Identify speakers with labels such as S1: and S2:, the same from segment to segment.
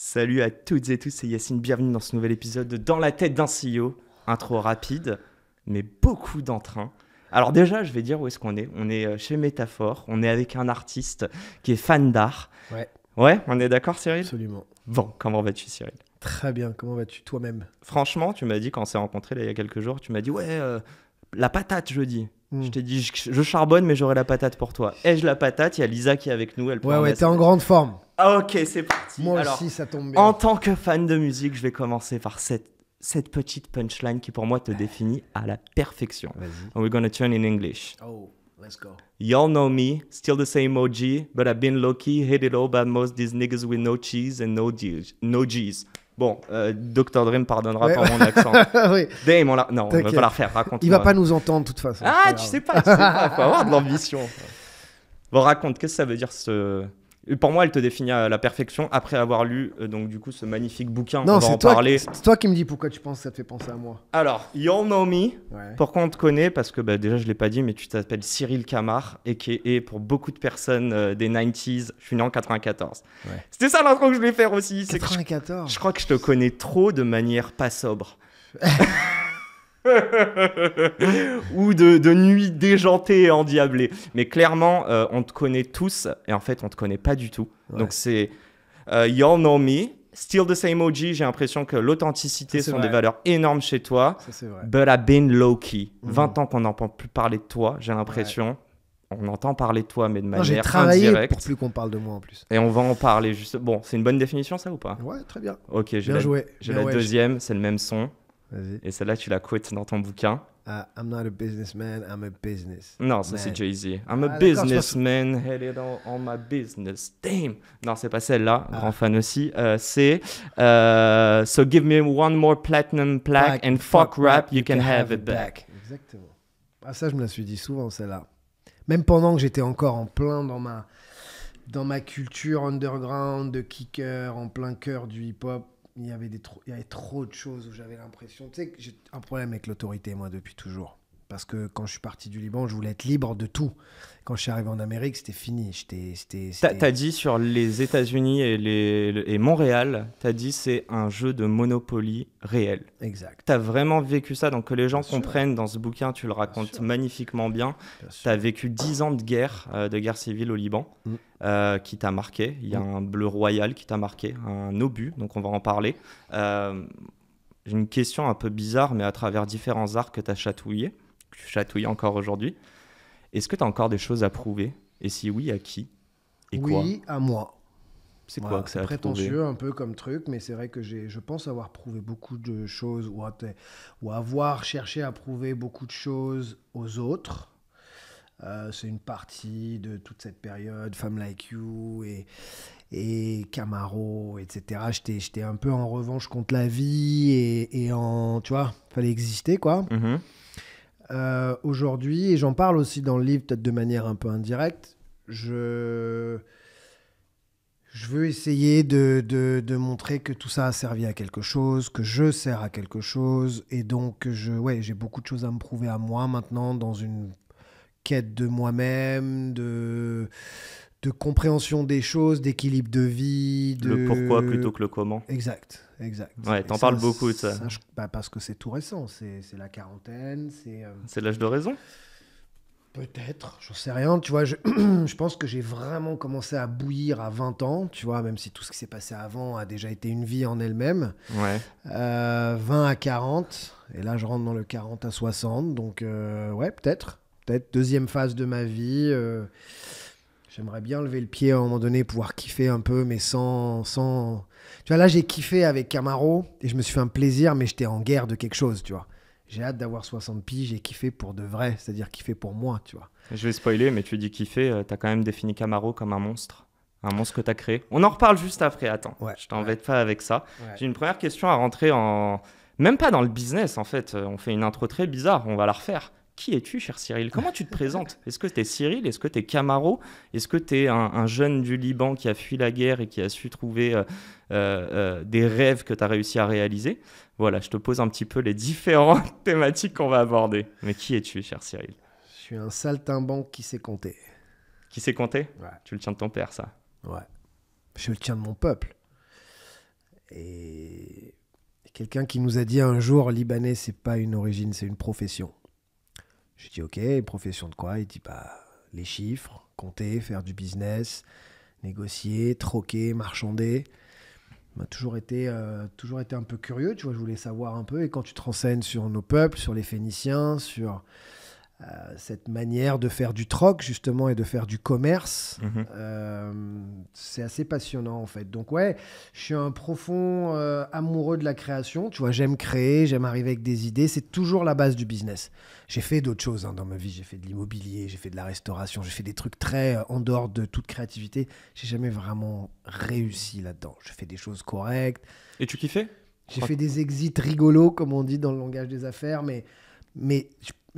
S1: Salut à toutes et tous, c'est Yacine, bienvenue dans ce nouvel épisode de Dans la tête d'un CEO. Intro rapide, mais beaucoup d'entrain. Alors déjà, je vais dire où est-ce qu'on est. On est euh, chez Métaphore, on est avec un artiste qui est fan d'art. Ouais. Ouais, on est d'accord Cyril Absolument. Bon, comment vas-tu Cyril
S2: Très bien, comment vas-tu toi-même
S1: Franchement, tu m'as dit quand on s'est rencontrés il y a quelques jours, tu m'as dit ouais, euh, la patate jeudi. Hmm. Je t'ai dit, je, charbonne, mais j'aurai la patate pour toi. Ai-je la patate Il y a Lisa qui est avec nous. Elle peut ouais, ouais, t'es en grande forme. Ah, ok, c'est parti. Moi aussi, ça tombe bien. En tant que fan de musique, je vais commencer par cette, cette petite punchline qui, pour moi, te définit à la perfection. And we're gonna turn in English.
S2: Oh, let's go.
S1: Y'all know me, still the same OG, but I've been lucky, hit it all by most these niggas with no cheese and no G's. No G's. Bon, euh, Dr. Dream pardonnera ouais. pour mon accent. oui. Dame, on Non, on ne va pas la refaire, raconte. Il va pas
S2: nous entendre de toute façon. Ah, tu sais pas, tu sais pas, faut avoir de l'ambition.
S1: Bon, raconte, qu'est-ce que ça veut dire ce, pour moi, elle te définit à la perfection après avoir lu euh, donc du coup ce magnifique bouquin. Non, c'est toi, parler. c'est
S2: toi qui me dis pourquoi tu penses que ça te fait penser à moi. Alors,
S1: you Know Me, pourquoi on te connaît Parce que bah, déjà, je l'ai pas dit, mais tu t'appelles Cyril Camar et qui est pour beaucoup de personnes euh, des 90s. Je suis né en 94. C'était ça l'intro que je voulais faire aussi. 94 je, je crois que je te connais trop de manière pas sobre. ou de, de nuits déjantées et endiablées. Mais clairement, euh, on te connaît tous et en fait, on te connaît pas du tout. Donc c'est You euh, Y'all know me. Still the same OG, j'ai l'impression que l'authenticité sont des valeurs énormes chez toi. But I've been low key. 20 mhm. ans qu'on n'entend plus parler de toi, j'ai l'impression. on entend parler de toi, mais de manière j'ai travaillé
S2: pour plus qu'on parle de moi en plus.
S1: Et on va en parler juste. Bon, c'est une bonne définition ça ou pas Ouais, très bien. Ok, j'ai la... joué. J'ai la deuxième, c'est le même son. Et celle-là, tu la quotes dans ton bouquin.
S2: Ah, I'm not a businessman, I'm a business. Non, ça c'est Jay-Z. I'm ah, a businessman,
S1: headed on, my
S2: business. Damn! Non,
S1: c'est pas celle-là, ah. grand fan aussi. Euh, c'est euh, So give me one more platinum plaque and fuck, rap, you can, have, it back. back.
S2: Exactement. Ah, ça, je me la suis dit souvent, celle-là. Même pendant que j'étais encore en plein dans ma, dans ma culture underground de kicker, en plein cœur du hip-hop, il y avait des trop, il y avait trop de choses où j'avais l'impression, tu sais, que j'ai un problème avec l'autorité moi depuis toujours. Parce que quand je suis parti du Liban, je voulais être libre de tout. Quand je suis arrivé en Amérique, c'était fini. as dit
S1: sur les États-Unis et, et Montréal, t'as dit c'est un jeu de Monopoly réel. Exact. as vraiment vécu ça. Donc que les gens comprennent dans ce bouquin, tu le racontes magnifiquement bien. Tu as vécu 10 ans de guerre, euh, de guerre civile au Liban, mm. euh, qui t'a marqué. Il y a mm. un bleu royal qui t'a marqué, un obus, donc on va en parler. Euh, j'ai une question un peu bizarre, mais à travers différents arts que tu as chatouillé chatouilles encore aujourd'hui. Est-ce que tu as encore des choses à prouver Et si oui, à qui Et oui,
S2: quoi à moi. C'est quoi que ça a Prétentieux un peu comme truc, mais c'est vrai que je pense avoir prouvé beaucoup de choses ou, ou avoir cherché à prouver beaucoup de choses aux autres. Euh, c'est une partie de toute cette période, Femme Like You et, et Camaro, etc. J'étais, j'étais un peu en revanche contre la vie et, en, tu vois, fallait exister quoi. Mm-hmm. Euh, aujourd'hui, et j'en parle aussi dans le livre, peut-être de manière un peu indirecte, je, je veux essayer de, montrer que tout ça a servi à quelque chose, que je sers à quelque chose, et donc je, ouais, j'ai beaucoup de choses à me prouver à moi maintenant dans une quête de moi-même, de de compréhension des choses, d'équilibre de vie. De... Le pourquoi plutôt que le comment. Exact exact. Ouais, t'en parles beaucoup de ça. bah, parce que c'est tout récent, c'est la quarantaine, c'est... Euh, c'est l'âge de raison Peut-être, j'en sais rien, tu vois, je, je pense que j'ai vraiment commencé à bouillir à 20 ans, tu vois, même si tout ce qui s'est passé avant a déjà été une vie en elle-même. Ouais. 20 euh, à 40, et là je rentre dans le 40 à 60, donc euh, ouais, peut-être, peut-être deuxième phase de ma vie. J'aimerais bien lever le pied à un moment donné, pouvoir kiffer un peu, mais sans, sans, là, j'ai kiffé avec Camaro et je me suis fait un plaisir, mais j'étais en guerre de quelque chose, tu vois. J'ai hâte d'avoir 60 piges et kiffé pour de vrai, c'est-à-dire kiffé pour moi, tu vois.
S1: Je vais spoiler, mais tu dis kiffé, euh, t'as quand même défini Camaro comme un monstre. Un monstre que t'as créé. On en reparle juste après, attends. Ouais, je t'embête ouais. pas avec ça. J'ai une première question à rentrer en. Même pas dans le business, en fait. Euh, on fait une intro très bizarre, on va la refaire qui es-tu, cher Cyril Comment tu te présentes Est-ce que tu es Cyril Est-ce que tu es Camaro Est-ce que tu es un, jeune du Liban qui a fui la guerre et qui a su trouver euh, euh, euh, des rêves que tu as réussi à réaliser Voilà, je te pose un petit peu les différentes thématiques qu'on va aborder. Mais qui es-tu, cher Cyril
S2: Je suis un saltimbanque qui sait compter. Qui sait compter
S1: Tu le tiens de ton père, ça
S2: Ouais. Je le tiens de mon peuple. Et quelqu'un qui nous a dit un jour, Libanais, c'est pas une origine, c'est une profession. J'ai dit, ok, profession de quoi Il dit, bah, les chiffres, compter, faire du business, négocier, troquer, marchander. M'a toujours été, euh, toujours été un peu curieux, tu vois, je voulais savoir un peu. Et quand tu te renseignes sur nos peuples, sur les Phéniciens, sur euh, cette manière de faire du troc justement et de faire du commerce. Mhm. Euh, c'est assez passionnant en fait. Donc ouais, je suis un profond euh, amoureux de la création. Tu vois, j'aime créer, j'aime arriver avec des idées. C'est toujours la base du business. J'ai fait d'autres choses hein, dans ma vie. J'ai fait de l'immobilier, j'ai fait de la restauration, j'ai fait des trucs très en dehors de toute créativité. J'ai jamais vraiment réussi là-dedans. Je fais des choses correctes. Et tu kiffais J'ai fait des exits rigolos comme on dit dans le langage des affaires, mais mais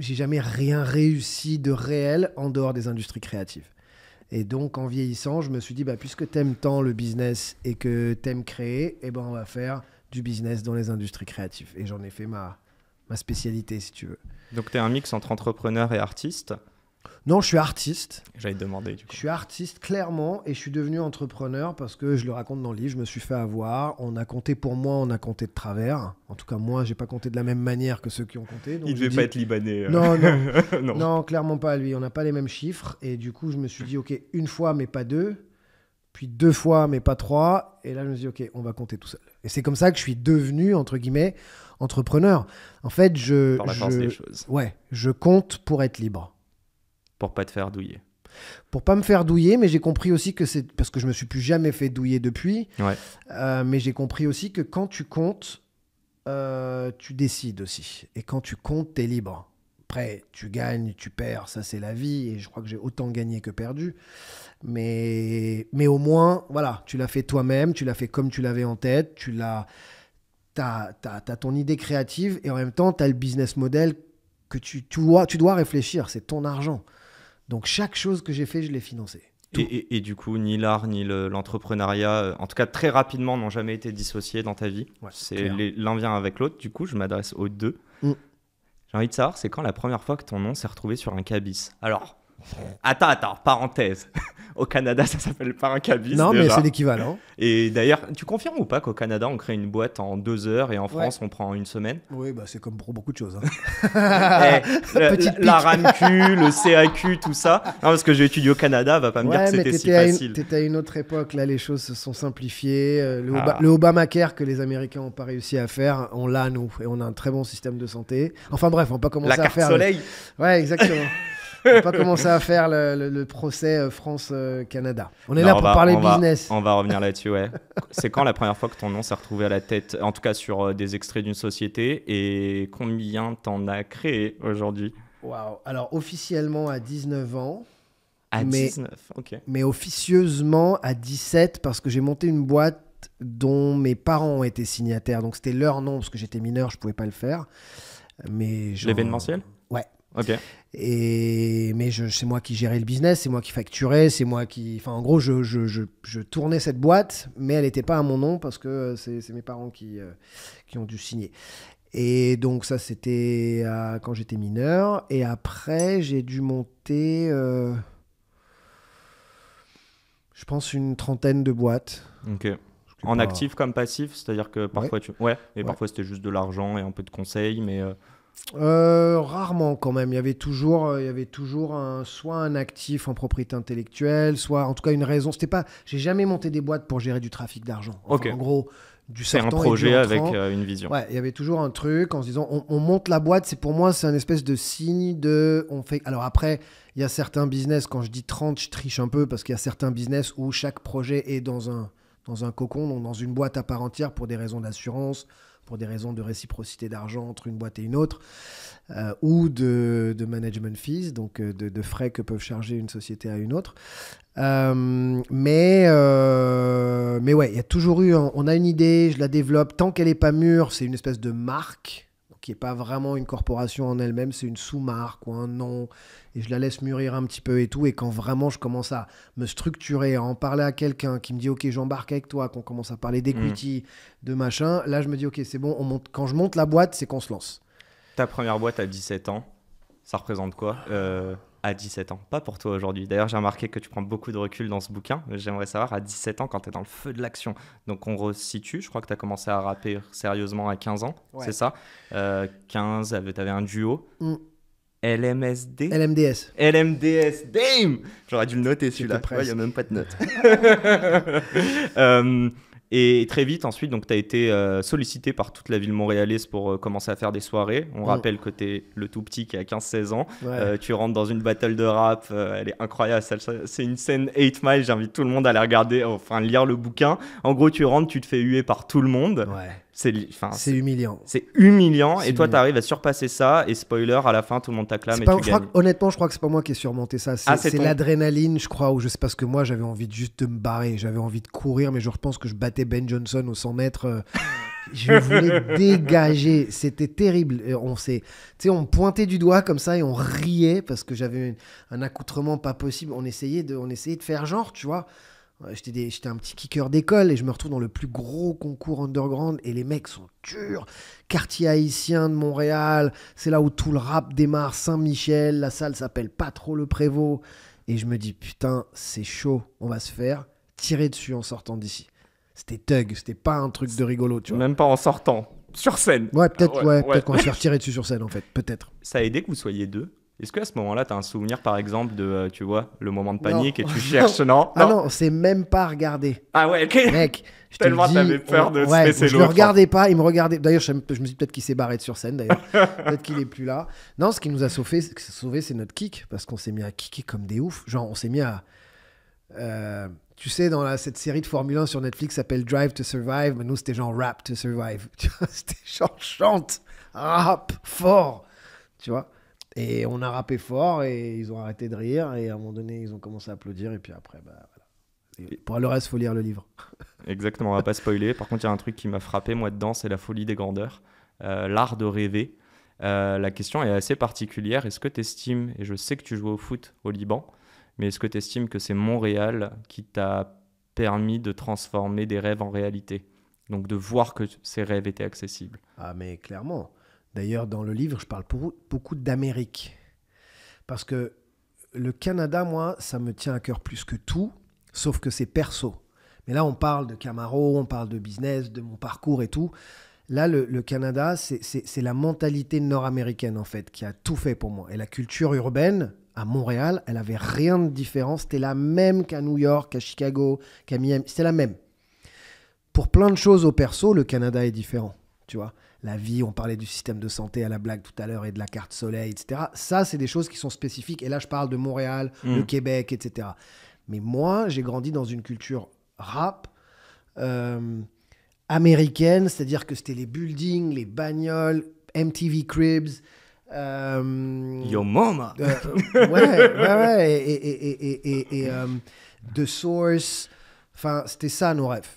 S2: j'ai jamais rien réussi de réel en dehors des industries créatives. Et donc, en vieillissant, je me suis dit, bah, puisque t'aimes tant le business et que t'aimes créer, et eh ben, on va faire du business dans les industries créatives. Et j'en ai fait ma, ma spécialité, si tu veux. Donc, tu es un mix entre entrepreneur et artiste. Non, je suis artiste. J'allais te demander. Du coup. Je suis artiste, clairement, et je suis devenu entrepreneur parce que je le raconte dans le livre, je me suis fait avoir. On a compté pour moi, on a compté de travers. En tout cas, moi, j'ai pas compté de la même manière que ceux qui ont compté. Donc Il devait pas être libanais. Euh. Non, clairement pas lui. On n'a pas les mêmes chiffres. Et du coup, je me suis dit, OK, une fois, mais pas deux. Puis deux fois, mais pas trois. Et là, je me suis dit, OK, on va compter tout seul. Et c'est comme ça que je suis devenu, entre guillemets, entrepreneur. En fait, je. Par choses. Ouais, je compte pour être libre.
S1: Pour pas te faire douiller.
S2: Pour pas me faire douiller, mais j'ai compris aussi que c'est. Parce que je me suis plus jamais fait douiller depuis. Euh, mais j'ai compris aussi que quand tu comptes, euh, tu décides aussi. Et quand tu comptes, es libre. Après, tu gagnes, tu perds, ça c'est la vie, et je crois que j'ai autant gagné que perdu. Mais, au moins, voilà, tu l'as fait toi-même, tu l'as fait comme tu l'avais en tête, tu l'as. T'as as, ton idée créative et en même temps, tu as le business model que tu, tu dois réfléchir, c'est ton argent. Donc chaque chose que j'ai fait, je l'ai financée.
S1: Et, du coup, ni l'art ni l'entrepreneuriat, euh, en tout cas très rapidement, n'ont jamais été dissociés dans ta vie. c'est l'un vient avec l'autre. Du coup, je m'adresse aux deux. Mm. J'ai envie de savoir, c'est quand la première fois que ton nom s'est retrouvé sur un cabis Alors, Attends, attends, parenthèse. Au Canada, ça s'appelle pas un Non, mais c'est l'équivalent. Et d'ailleurs, tu confirmes ou pas qu'au Canada, on crée une boîte en deux heures et en France, on prend une semaine Oui, bah, c'est comme pour beaucoup de choses. Hein. Eh, la, RAMQ, le CAQ, tout ça. Non, parce que j'ai étudié au Canada, va pas me dire que c'était si facile.
S2: T'étais à une autre époque, là, les choses se sont simplifiées. Euh, ah. Le, Obamacare que les Américains n'ont pas réussi à faire, on l'a, nous. Et on a un très bon système de santé. Enfin bref, on va pas commencer la à carte soleil. Ouais, exactement. On va pas commencer à faire le, procès euh, France-Canada. Euh, on est là pour parler business.
S1: on va revenir là-dessus, ouais. C'est quand la première fois que ton nom s'est retrouvé à la tête, en tout cas sur euh, des extraits d'une société, et combien t'en as créé aujourd'hui
S2: Waouh Alors officiellement à 19 ans. À mais, 19, ok. Mais officieusement à 17 parce que j'ai monté une boîte dont mes parents ont été signataires. Donc c'était leur nom parce que j'étais mineur, je pouvais pas le faire. Mais L'événementiel Ok. Et mais c'est moi qui gérais le business, c'est moi qui facturais, c'est moi qui, enfin en gros je, je, tournais cette boîte, mais elle n'était pas à mon nom parce que euh, c'est mes parents qui, euh, qui ont dû signer. Et donc ça c'était quand j'étais mineur. Et après j'ai dû monter, euh, je pense une trentaine de boîtes.
S1: Ok. En actif comme passif, c'est-à-dire que parfois tu, ouais, et parfois c'était juste de l'argent et un peu de conseils, mais
S2: euh, rarement quand même. Il y avait toujours, euh, il y avait toujours un, soit un actif en propriété intellectuelle, soit en tout cas une raison. C'était pas, j'ai jamais monté des boîtes pour gérer du trafic d'argent. En gros, du C'est un projet avec euh, une vision. Ouais, il y avait toujours un truc en se disant, on, monte la boîte. C'est pour moi, c'est un espèce de signe de, on fait. Alors après, il y a certains business. Quand je dis 30, je triche un peu parce qu'il y a certains business où chaque projet est dans un dans un cocon, dans une boîte à part entière pour des raisons d'assurance pour des raisons de réciprocité d'argent entre une boîte et une autre, euh, ou de, de, management fees, donc euh, de, frais que peuvent charger une société à une autre. Euh, mais, mais ouais, il y a toujours eu, on a une idée, je la développe, tant qu'elle n'est pas mûre, c'est une espèce de marque qui n'est pas vraiment une corporation en elle-même, c'est une sous-marque ou un nom, et je la laisse mûrir un petit peu et tout, et quand vraiment je commence à me structurer, à en parler à quelqu'un qui me dit ok j'embarque avec toi, qu'on commence à parler d'equity, mm. de machin, là je me dis ok c'est bon, on monte... quand je monte la boîte, c'est qu'on se lance.
S1: Ta première boîte à 17 ans, ça représente quoi euh, à 17 ans, pas pour toi aujourd'hui. D'ailleurs, j'ai remarqué que tu prends beaucoup de recul dans ce bouquin. J'aimerais savoir, à 17 ans, quand tu es dans le feu de l'action, donc on resitue, je crois que tu as commencé à rapper sérieusement à 15 ans, c'est ça euh, 15, tu un duo. Mm. LMSD LMDS. LMDS, damn J'aurais dû le noter celui-là. Il y a même pas de note. euh, et très vite, ensuite, donc, tu as été euh, sollicité par toute la ville montréalaise pour euh, commencer à faire des soirées. On mm. rappelle que tu es le tout petit qui a 15-16 ans. Euh, tu rentres dans une battle de rap. elle est incroyable. C'est une scène 8 miles. J'invite tout le monde à aller regarder, enfin, lire le bouquin. En gros, tu rentres, tu te fais huer par tout le monde. Ouais. C'est humiliant. C'est
S2: humiliant. Et toi, tu
S1: arrives à surpasser ça. Et spoiler, à la fin, tout le monde t'acclame. Et
S2: honnêtement, je crois que c'est pas moi qui ai surmonté ça. Ah, c'est l'adrénaline, je crois, ou je sais pas ce que moi, j'avais envie juste de me barrer. J'avais envie de courir, mais je pense que je battais Ben Johnson au 100 mètres. Euh, je voulais dégager. C'était terrible. on s'est, on pointait du doigt comme ça et on riait parce que j'avais un accoutrement pas possible. On essayait de, on essayait de faire genre, tu vois. J'étais un petit kicker d'école et je me retrouve dans le plus gros concours underground et les mecs sont durs. Quartier haïtien de Montréal, c'est là où tout le rap démarre, Saint-Michel, la salle s'appelle pas trop le prévôt. Et je me dis, putain, c'est chaud, on va se faire tirer dessus en sortant d'ici. C'était thug, c'était pas un truc de rigolo, tu Même pas en sortant,
S1: sur scène. Ouais, peut-être ah ouais, qu'on va se faire
S2: tirer dessus sur scène en fait, peut-être.
S1: Ça a aidé que vous soyez deux est-ce qu'à ce, ce moment-là, tu as un souvenir, par exemple, de, euh, tu vois, le moment de panique et tu cherches, non, non Ah
S2: non, on s'est même pas regardé. Ah ouais, ok. Mec, je tellement avais peur de ouais, se Je le regardais pas, il me regardait. D'ailleurs, je, me suis peut-être qu'il s'est barré de sur scène, d'ailleurs. peut-être qu'il est plus là. Non, ce qui nous a sauvé, sauvé c'est notre kick, parce qu'on s'est mis à kicker comme des oufs. Genre, on s'est mis à. Euh, tu sais, dans la, cette série de Formule 1 sur Netflix s'appelle Drive to Survive, mais nous, c'était genre Rap to Survive. c'était genre chante, rap, fort, tu vois. Et on a rappé fort et ils ont arrêté de rire et à un moment donné ils ont commencé à applaudir et puis après bah voilà. pour le reste faut lire le livre.
S1: Exactement, on va pas spoiler. Par contre il y a un truc qui m'a frappé moi dedans c'est la folie des grandeurs, euh, l'art de rêver. Euh, la question est assez particulière. Est-ce que tu estimes, et je sais que tu joues au foot au Liban, mais est-ce que tu estimes que c'est Montréal qui t'a permis de transformer des rêves en réalité Donc de voir que ces rêves étaient accessibles.
S2: Ah mais clairement. D'ailleurs, dans le livre, je parle beaucoup d'Amérique. Parce que le Canada, moi, ça me tient à cœur plus que tout, sauf que c'est perso. Mais là, on parle de Camaro, on parle de business, de mon parcours et tout. Là, le, Canada, c'est la mentalité nord-américaine, en fait, qui a tout fait pour moi. Et la culture urbaine, à Montréal, elle avait rien de différent. C'était la même qu'à New York, à Chicago, qu'à Miami. C'était la même. Pour plein de choses au perso, le Canada est différent, tu vois la vie. On parlait du système de santé à la blague tout à l'heure et de la carte soleil, etc. Ça, c'est des choses qui sont spécifiques. Et là, je parle de Montréal, de mm. le Québec, etc. Mais moi, j'ai grandi dans une culture rap. Euh, américaine, c'est-à-dire que c'était les buildings, les bagnoles, MTV Cribs. Euh, Yo Mama! Euh, ouais, ouais, ouais, et, et, et, et euh, The Source. Enfin, c'était ça nos rêves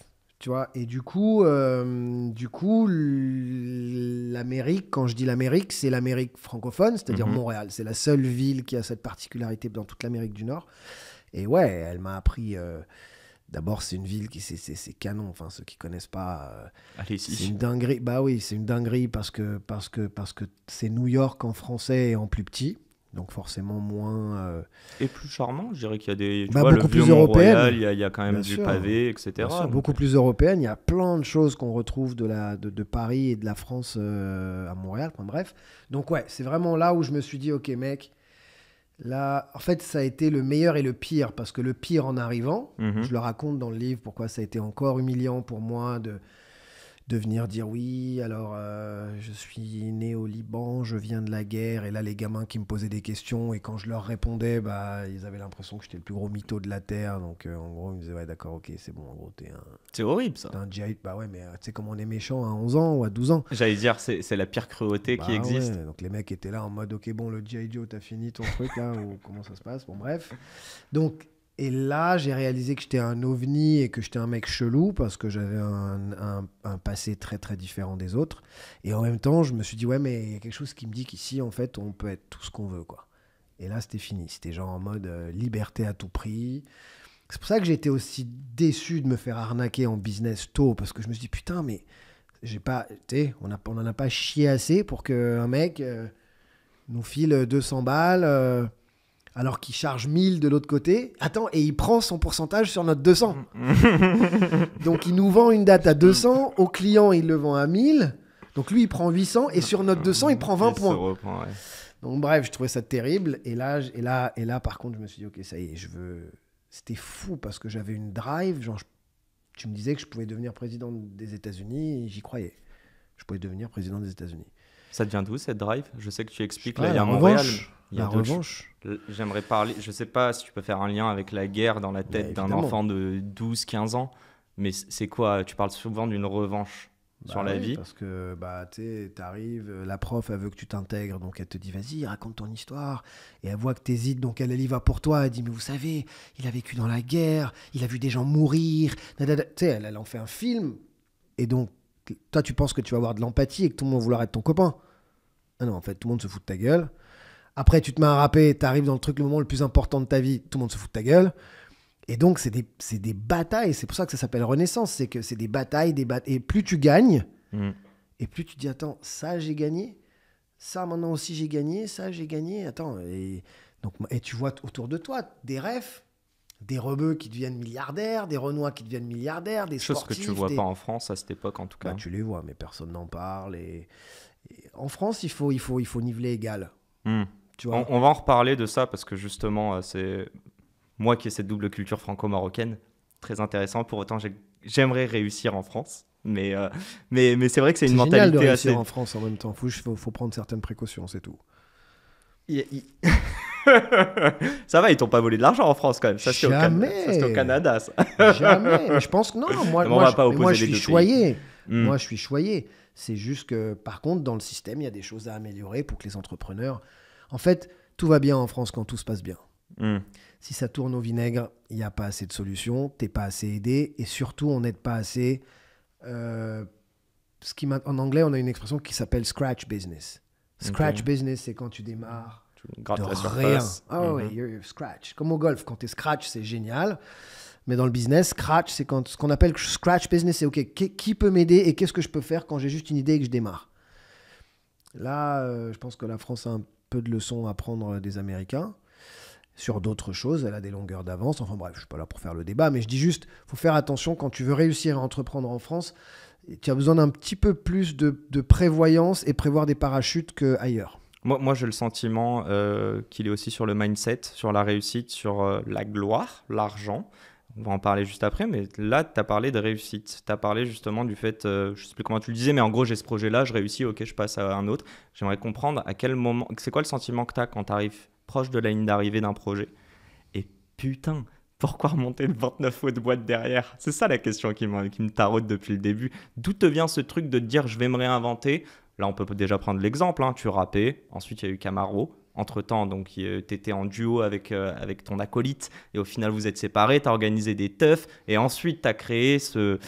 S2: et du coup, euh, du coup, l'Amérique, quand je dis l'Amérique, c'est l'Amérique francophone, c'est-à-dire mhm. Montréal. C'est la seule ville qui a cette particularité dans toute l'Amérique du Nord. Et ouais, elle m'a appris. Euh, d'abord, c'est une ville qui c'est canon. Enfin, ceux qui connaissent pas, euh, c'est une dinguerie. Bah oui, c'est une dinguerie parce que parce que parce que c'est New York en français et en plus petit donc forcément moins. Euh,
S1: et plus charmant, je dirais qu'il y a des. beaucoup plus européenne. Il y, a quand même du pavé, etc. beaucoup euh,
S2: plus européenne. Il y a plein de choses qu'on retrouve de, la, de, Paris et de la France euh, à Montréal. Enfin, bref. Donc, ouais, c'est vraiment là où je me suis dit, OK, mec, là, en fait, ça a été le meilleur et le pire. Parce que le pire en arrivant, mhm. je le raconte dans le livre, pourquoi ça a été encore humiliant pour moi de de venir dire oui, alors euh, je suis né au Liban, je viens de la guerre, et là les gamins qui me posaient des questions, et quand je leur répondais, bah, ils avaient l'impression que j'étais le plus gros mytho de la Terre, donc euh, en gros ils me disaient ouais d'accord ok c'est bon, en gros t'es un... C'est horrible ça. T'es un GI, bah ouais mais euh, tu sais comment on est méchant à 11 ans ou à 12 ans.
S1: J'allais dire c'est, c'est la pire cruauté qui bah existe. Donc
S2: les mecs étaient là en mode ok bon le G.I. t'as fini ton truc ou comment ça se passe, bon bref. Donc et là, j'ai réalisé que j'étais un ovni et que j'étais un mec chelou parce que j'avais un, passé très très différent des autres. Et en même temps, je me suis dit, ouais, mais il y a quelque chose qui me dit qu'ici, en fait, on peut être tout ce qu'on veut, quoi. Et là, c'était fini. C'était genre en mode euh, liberté à tout prix. C'est pour ça que j'étais aussi déçu de me faire arnaquer en business tôt parce que je me suis dit, putain, mais j'ai pas, on n'en on a pas chié assez pour qu'un mec euh, nous file 200 balles. Euh, alors qu'il charge 1000 de l'autre côté. Attends, et il prend son pourcentage sur notre 200. Donc il nous vend une date à 200, au client il le vend à 1000. Donc lui il prend 800 et sur notre 200 il prend 20 points. Donc bref, je trouvais ça terrible et là et là et là par contre, je me suis dit OK, ça y est, je veux c'était fou parce que j'avais une drive, genre tu me disais que je pouvais devenir président des États-Unis j'y croyais. Je pouvais devenir président des États-Unis.
S1: Ça devient d'où cette drive Je sais que tu expliques là, il y a Montréal. Il a bah, revanche. Euh, j'aimerais parler, je sais pas si tu peux faire un lien avec la guerre dans la bah, tête d'un enfant de 12-15 ans, mais c'est quoi Tu parles souvent d'une revanche sur bah la vie.
S2: Parce que bah, tu arrives, euh, la prof, elle veut que tu t'intègres, donc elle te dit vas-y, raconte ton histoire. Et elle voit que hésites donc elle, y va pour toi. Elle dit mais vous savez, il a vécu dans la guerre, il a vu des gens mourir. elle, elle en fait un film. Et donc, toi, tu penses que tu vas avoir de l'empathie et que tout le monde va vouloir être ton copain. Ah non, en fait, tout le monde se fout de ta gueule. Après, tu te mets à rapper, arrives dans le truc, le moment le plus important de ta vie, tout le monde se fout de ta gueule. Et donc, c'est des, des, batailles. C'est pour ça que ça s'appelle Renaissance. C'est que c'est des batailles, des batailles. Et plus tu gagnes, mm. et plus tu dis, attends, ça, j'ai gagné. Ça, maintenant aussi, j'ai gagné. Ça, j'ai gagné. Attends. Et, donc, et tu vois autour de toi des refs, des rebeux qui deviennent milliardaires, des renois qui deviennent milliardaires, des choses Chose que tu vois pas en France à cette époque, en tout cas. Bah, tu les vois, mais personne n'en parle. Et... en France, il faut, il faut, il faut niveler égal. Mmh on,
S1: va en reparler de ça parce que justement, euh, c'est moi qui ai cette double culture franco-marocaine, très intéressant. Pour autant, j'aimerais réussir en France. Euh, mais,
S2: mais, c'est vrai que c'est une génial mentalité de réussir en France en même temps. Il faut, prendre certaines précautions, c'est tout.
S1: ça va, ils t'ont pas volé de l'argent en France quand même. Ça, c'est au, Canada. Jamais. je pense que non. Moi, je... suis choyé. Hmm. Moi, je
S2: suis choyé. C'est juste que, par contre, dans le système, il y a des choses à améliorer pour que les entrepreneurs en fait, tout va bien en France quand tout se passe bien. Hmm. Si ça tourne au vinaigre, il n'y a pas assez de solutions, t'es pas assez aidé, et surtout, on n'aide pas assez. Euh, en anglais, on a une expression qui s'appelle scratch business. Scratch business, c'est quand tu démarres de rien. oh, scratch. Comme au golf, quand tu es scratch, c'est génial. Mais dans le business, scratch, c'est quand ce qu'on appelle scratch business, c'est OK, qui, peut m'aider et qu'est-ce que je peux faire quand j'ai juste une idée et que je démarre Là, euh, je pense que la France a un peu de leçons à prendre des Américains. Sur d'autres choses, elle a des longueurs d'avance. Enfin bref, je ne suis pas là pour faire le débat, mais je dis juste, faut faire attention quand tu veux réussir à entreprendre en France. Tu as besoin d'un petit peu plus de, prévoyance et prévoir des parachutes qu'ailleurs.
S1: Moi, moi j'ai le sentiment euh, qu'il est aussi sur le mindset, sur la réussite, sur euh, la gloire, l'argent on va en parler juste après, mais là, tu as parlé de réussite. Tu as parlé justement du fait, euh, je sais plus comment tu le disais, mais en gros, j'ai ce projet-là, je réussis, ok, je passe à un autre. J'aimerais comprendre à quel moment, c'est quoi le sentiment que tu as quand tu arrives proche de la ligne d'arrivée d'un projet Et putain, pourquoi remonter de 29 de boîte derrière C'est ça la question qui, me taraude depuis le début. D'où te vient ce truc de dire je vais me réinventer Là, on peut déjà prendre l'exemple, hein, tu rappais, ensuite il y a eu Camaro, entre-temps. Donc, euh, tu étais en duo avec, euh, avec ton acolyte et au final, vous êtes séparés, tu as organisé des teufs et ensuite, tu as créé ce,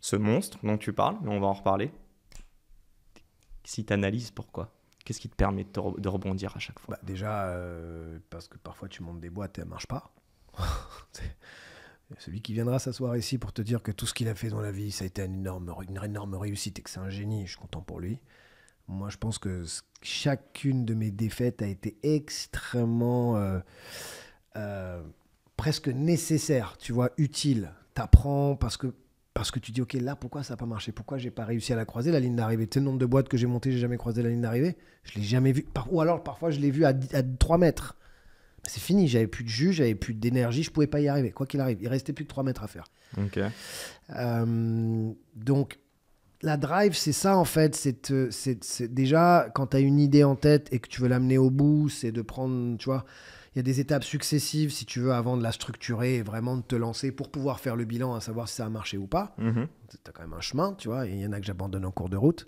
S1: ce monstre dont tu parles, mais on va en reparler. Si tu analyses pourquoi Qu'est-ce qui te permet de, rebondir à chaque
S2: fois bah, Déjà, euh, parce que parfois tu montes des boîtes et elles ne marchent pas. Celui qui viendra s'asseoir ici pour te dire que tout ce qu'il a fait dans la vie, ça a été une énorme, une énorme réussite et que c'est un génie, je suis content pour lui. Moi, je pense que chacune de mes défaites a été extrêmement euh, euh, presque nécessaire, tu vois, utile. T'apprends parce que parce que tu dis ok là pourquoi ça n'a pas marché pourquoi j'ai pas réussi à la croiser la ligne d'arrivée tu le nombre de boîtes que j'ai montées j'ai jamais croisé la ligne d'arrivée je l'ai jamais vue ou alors parfois je l'ai vu à, à 3 mètres c'est fini j'avais plus de jus j'avais plus d'énergie je pouvais pas y arriver quoi qu'il arrive il restait plus que 3 mètres à faire Ok. Euh, donc la drive, c'est ça en fait. C'est déjà quand tu as une idée en tête et que tu veux l'amener au bout, c'est de prendre, tu vois, il y a des étapes successives si tu veux avant de la structurer et vraiment de te lancer pour pouvoir faire le bilan, à savoir si ça a marché ou pas. Mm-hmm. Tu as quand même un chemin, tu vois, il y en a que j'abandonne en cours de route.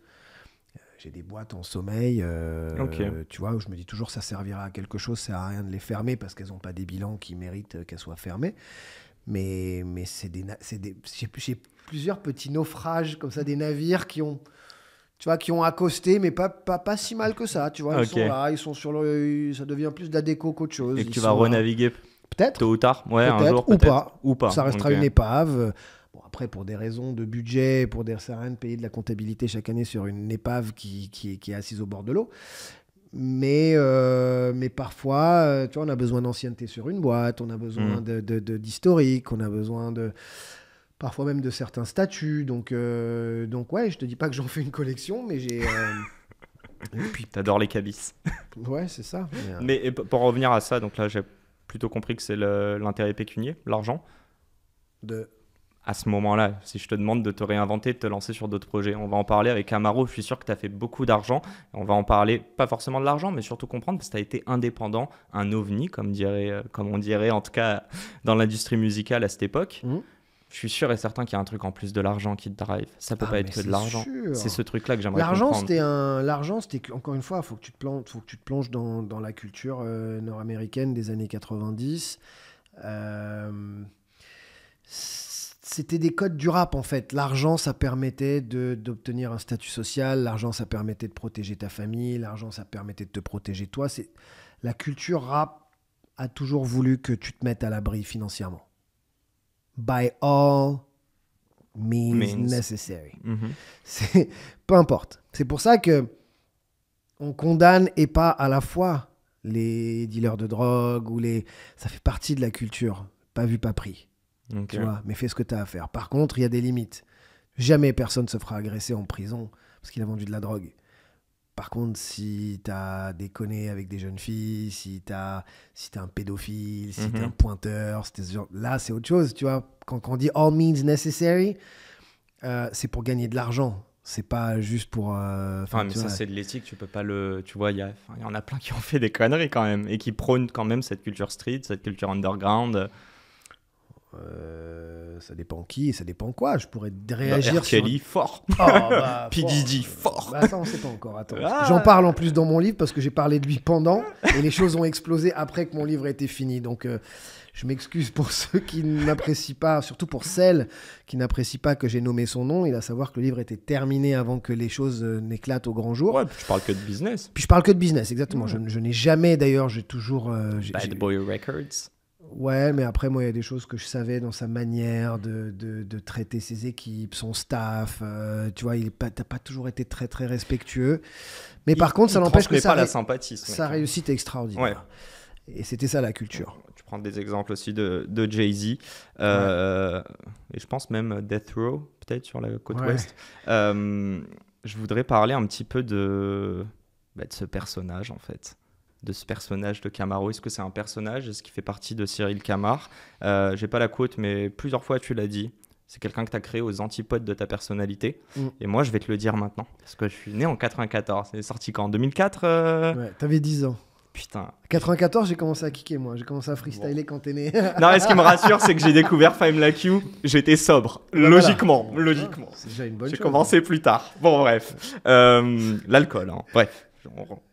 S2: Euh, j'ai des boîtes en sommeil, euh, tu vois, où je me dis toujours ça servira à quelque chose, ça sert à rien de les fermer parce qu'elles n'ont pas des bilans qui méritent euh, qu'elles soient fermées. Mais, mais c'est des, des j'ai plusieurs petits naufrages comme ça, des navires qui ont, tu vois, qui ont accosté, mais pas, pas, pas si mal que ça. Tu vois, ils sont là, ils sont sur le, ça devient plus de la déco qu'autre chose. Et que tu vas renaviguer
S1: peut-être tôt ou tard, ouais, un jour ou pas, ou pas. Ça restera une
S2: épave. Bon, après, pour des raisons de budget, pour des rien de payer de la comptabilité chaque année sur une épave qui, qui, qui est assise au bord de l'eau. Mais, euh, mais parfois, euh, tu vois, on a besoin d'ancienneté sur une boîte, on a besoin mmh. de d'historique, on a besoin de parfois même de certains statuts. Donc, euh, donc ouais, je te dis pas que j'en fais une collection, mais j'ai. tu
S1: T'adores les cabisses.
S2: ouais, c'est ça.
S1: Mais, mais pour revenir à ça, donc là, j'ai plutôt compris que c'est l'intérêt pécunier, l'argent. De à ce moment-là, si je te demande de te réinventer, de te lancer sur d'autres projets. On va en parler avec Amaro, je suis sûr que tu as fait beaucoup d'argent. On va en parler, pas forcément de l'argent, mais surtout comprendre parce que tu as été indépendant, un ovni, comme, dirait, euh, comme on dirait en tout cas dans l'industrie musicale à cette époque. Mmh. Je suis sûr et certain qu'il y a un truc en plus de l'argent qui te drive. Ça peut ah, pas être que de l'argent. C'est ce truc-là que j'aimerais l'argent, C'était
S2: un... L'argent, c'était encore une fois, il faut que tu te plonges, faut que tu te plonges dans, la culture euh, nord-américaine des années 90. Euh c'était des codes du rap en fait. L'argent, ça permettait d'obtenir un statut social, l'argent, ça permettait de protéger ta famille, l'argent, ça permettait de te protéger toi. C'est La culture rap a toujours voulu que tu te mettes à l'abri financièrement. By all means, necessary. Mm-hmm. Peu importe. C'est pour ça que on condamne et pas à la fois les dealers de drogue ou les... Ça fait partie de la culture. Pas vu, pas pris. Tu vois, mais fais ce que tu as à faire. Par contre, il y a des limites. Jamais personne se fera agresser en prison parce qu'il a vendu de la drogue. Par contre, si t'as déconné avec des jeunes filles, si t'as si un pédophile, si un mhm. pointeur, si là c'est autre chose, tu vois. Quand, on dit all means necessary, euh, c'est pour gagner de l'argent. C'est pas juste pour. Euh, enfin, ah, mais ça c'est
S1: de l'éthique, tu peux pas le. Tu vois, il y, y en a plein qui ont fait des conneries quand même et qui prônent quand même cette culture street, cette culture underground. Euh, ça dépend qui et ça
S2: dépend quoi. Je pourrais réagir. Sur... fort. Oh, fort. Bah, ça, on sait pas encore. Ah. J'en parle en plus dans mon livre parce que j'ai parlé de lui pendant et les choses ont explosé après que mon livre était fini. Donc, euh, je m'excuse pour ceux qui n'apprécient pas, surtout pour celles qui n'apprécient pas que j'ai nommé son nom. Il à savoir que le livre était terminé avant que les choses euh, n'éclatent au grand jour. Ouais,
S1: je parle que de business.
S2: Puis je parle que de business, exactement. Je, n'ai jamais, d'ailleurs, j'ai toujours. Bad
S1: Boy Records.
S2: Ouais, mais après, moi, il y a des choses que je savais dans sa manière de, de, traiter ses équipes, son staff. Euh, tu vois, il n'a pas, toujours été très, très respectueux. Mais par contre, ça n'empêche que ça, pas la sympathie, sa hein. réussite est extraordinaire. Et c'était ça la
S1: culture. Tu prends des exemples aussi de, de Jay-Z, euh, et je pense même Death Row, peut-être sur la côte ouest. Euh, je voudrais parler un petit peu de, bah, de ce personnage, en fait de ce personnage de Camaro Est-ce que c'est un personnage Est-ce qu'il fait partie de Cyril Camar euh, J'ai pas la quote, mais plusieurs fois tu l'as dit. C'est quelqu'un que tu as créé aux antipodes de ta personnalité. Mm. Et moi, je vais te le dire maintenant. Parce que je suis né en 94. C'est sorti quand En 2004 euh... Ouais,
S2: t'avais 10 ans. Putain. 94, j'ai commencé à kicker, moi. J'ai commencé à freestyler quand t'es né. non, mais ce qui me rassure, c'est que j'ai découvert
S1: Fame Like You. J'étais sobre. Ah, logiquement. Ah, logiquement. c'est déjà une bonne J'ai commencé plus tard. Bon, bref. Euh, l'alcool, hein. Bref.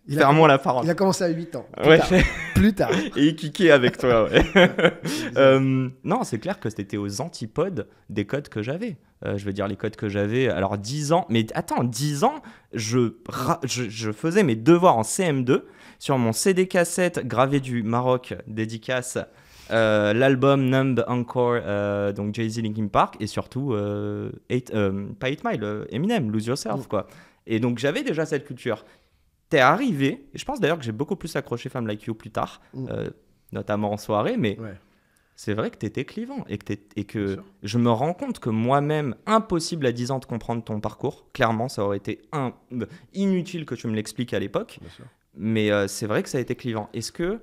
S1: Il a la parole. Il
S2: a commencé à 8 ans. Plus, ouais. tard. plus tard.
S1: Et il kickait avec toi, ouais. Euh, non, c'est clair que c'était aux antipodes des codes que j'avais. Euh, je veux dire, les codes que j'avais, alors 10 ans, mais attends, 10 ans, je, je, faisais mes devoirs en CM2 sur mon CD cassette gravé du Maroc, dédicace, euh, l'album Numb Encore, donc Jay-Z Linkin Park, et surtout, eight, pas 8 Mile, Eminem, Lose Yourself, mm. quoi. Et donc j'avais déjà cette culture arrivé, et je pense d'ailleurs que j'ai beaucoup plus accroché Femme Like You plus tard, mm. euh, notamment en soirée, mais c'est vrai que t'étais clivant et que, et que je me rends compte que moi-même, impossible à 10 ans de comprendre ton parcours, clairement, ça aurait été inutile que tu me l'expliques à l'époque, mais euh, c'est vrai que ça a été clivant. Est-ce que